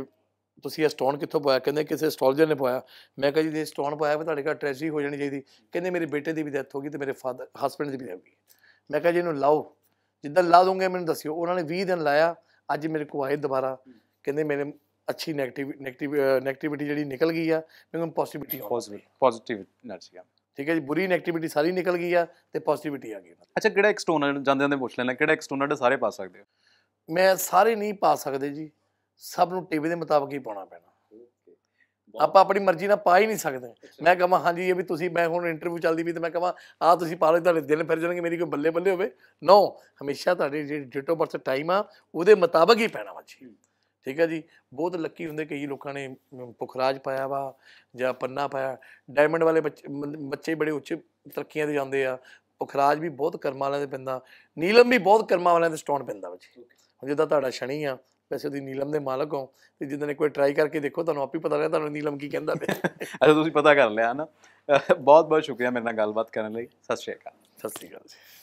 ਤੁਸੀਂ ਇਹ ਸਟੋਨ ਕਿੱਥੋਂ ਪਾਇਆ ਕਹਿੰਦੇ ਕਿਸੇ ਸਟੋਲਜਰ ਨੇ ਪਾਇਆ ਮੈਂ ਕਿਹਾ ਜੀ ਇਹ ਸਟੋਨ ਪਾਇਆ ਵੀ ਤੁਹਾਡੇ ਘਰ ਟ੍ਰੈਜੀ ਹੋ ਜਾਣੀ ਚਾਹੀਦੀ ਕਹਿੰਦੇ ਮੇਰੇ ਬੇਟੇ ਦੀ ਵੀ ਡੈਥ ਹੋ ਗਈ ਤੇ ਮੇਰੇ ਫਾਦਰ ਹਸਬੰਡ ਦੀ ਵੀ ਹੋ ਗਈ ਮੈਂ ਕਿਹਾ ਜੀ ਇਹਨੂੰ ਲਾਓ ਜਿੱਦਾਂ ਲਾ ਦੂੰਗੇ ਮੈਨੂੰ ਦੱਸਿਓ ਉਹਨਾਂ ਨੇ 20 ਦਿਨ ਲਾਇਆ ਅੱਜ ਮੇਰੇ ਕੋ ਆਏ ਦੁਬਾਰਾ ਕਹਿੰਦੇ ਮੇਰੇ ਅੱਛੀ ਨੈਗੇਟਿਵ ਨੈਗੇਟਿਵ ਨੈਗੇਟਿਵਿਟੀ ਜਿਹੜੀ ਨਿਕਲ ਗਈ ਆ ਮੈਨੂੰ ਪੋਜ਼ਿਟਿਵਿਟੀ ਪੋਜ਼ਿਟਿਵ ਪੋਜ਼ਿਟਿਵ એનર્ਜੀ ਆ ਠੀਕ ਹੈ ਜੀ ਬੁਰੀ ਨੈਗੇਟਿਵਿਟੀ ਸਾਰੀ ਨਿਕਲ ਗਈ ਆ ਤੇ ਪੋਜ਼ਿਟਿਵਿਟੀ ਆ ਗਈ ਅੱਛਾ ਕਿਹੜਾ ਐਕਸਟਰਨਲ ਜਾਂਦੇ ਜਾਂਦੇ ਪੁੱਛ ਲੈਣਾ ਕਿਹੜਾ ਐਕਸਟਰਨਲ ਸਾਰੇ ਪਾ ਸਕਦੇ ਹੋ ਮੈਂ ਸਾਰੇ ਨਹੀਂ ਪਾ ਸਕਦੇ ਜੀ ਸਭ ਨੂੰ ਟੀਵੀ ਦੇ ਮੁਤਾਬਕ ਹੀ ਪਾਉਣਾ ਪੈਣਾ ਆਪਾਂ ਆਪਣੀ ਮਰਜ਼ੀ ਨਾਲ ਪਾ ਹੀ ਨਹੀਂ ਸਕਦੇ ਮੈਂ ਕਹਾਂ ਹਾਂਜੀ ਇਹ ਵੀ ਤੁਸੀਂ ਮੈਂ ਹੁਣ ਇੰਟਰਵਿਊ ਚੱਲਦੀ ਵੀ ਤੇ ਮੈਂ ਕਹਾਂ ਆ ਤੁਸੀਂ ਪਾ ਲਓ ਤੁਹਾਡੇ ਦਿਲ ਫਿਰ ਜਾਣਗੇ ਮੇਰੀ ਕੋਈ ਬੱਲੇ ਬੱਲੇ ਹੋਵੇ ਨੋ ਹਮੇਸ਼ਾ ਤੁਹਾਡੇ ਜਿਹੜੇ ਡਿਟੋ ਪਰਸ ਟਾਈਮ ਆ ਉਹਦੇ ਮੁਤਾਬਕ ਹੀ ਪੈਣਾ ਵਾ ਜੀ ਠੀਕ ਹੈ ਜੀ ਬਹੁਤ ਲੱਕੀ ਹੁੰਦੇ ਕਈ ਲੋਕਾਂ ਨੇ ਪੁਖਰਾਜ ਪਾਇਆ ਵਾ ਜਾਂ ਪੰਨਾ ਪਾਇਆ ਡਾਇਮੰਡ ਵਾਲੇ ਬੱਚੇ ਬੜੇ ਉੱਚ ਤਰੱਕੀਆਂ ਤੇ ਜਾਂਦੇ ਆ ਪੁਖਰਾਜ ਵੀ ਬਹੁਤ ਕਰਮਾਂ ਵਾਲਿਆਂ ਦੇ ਪੈਂਦਾ ਨੀਲਮ ਵੀ ਬਹੁਤ ਕਰਮਾਂ ਵਾਲਿਆਂ ਦੇ ਸਟੋਨ ਪੈਂਦਾ ਵਾ ਜੀ ਜਿੱਦਾਂ ਤੁਹਾਡਾ ਸ਼ਨੀ ਆ ਵੈਸੇ ਤੁਸੀਂ ਨੀਲਮ ਦੇ ਮਾਲਕ ਹੋ ਤੇ ਜਿੱਦਾਂ ਨੇ ਕੋਈ ਟਰਾਈ ਕਰਕੇ ਦੇਖੋ ਤੁਹਾਨੂੰ ਆਪ ਹੀ ਪਤਾ ਲੱਗਿਆ ਤੁਹਾਨੂੰ ਨੀਲਮ ਕੀ ਕਹਿੰਦਾ ਪਿਆ ਅੱਛਾ ਤੁਸੀਂ ਪਤਾ ਕਰ ਲਿਆ ਨਾ ਬਹੁਤ ਬਹੁਤ ਸ਼ੁਕਰੀਆ ਮੇਰੇ ਨਾਲ ਗੱਲਬਾਤ ਕਰਨ ਲਈ ਸਤਿ ਸ਼੍ਰੀ ਅਕਾਲ ਸਤਿ ਸ਼੍ਰੀ ਅਕਾਲ ਜੀ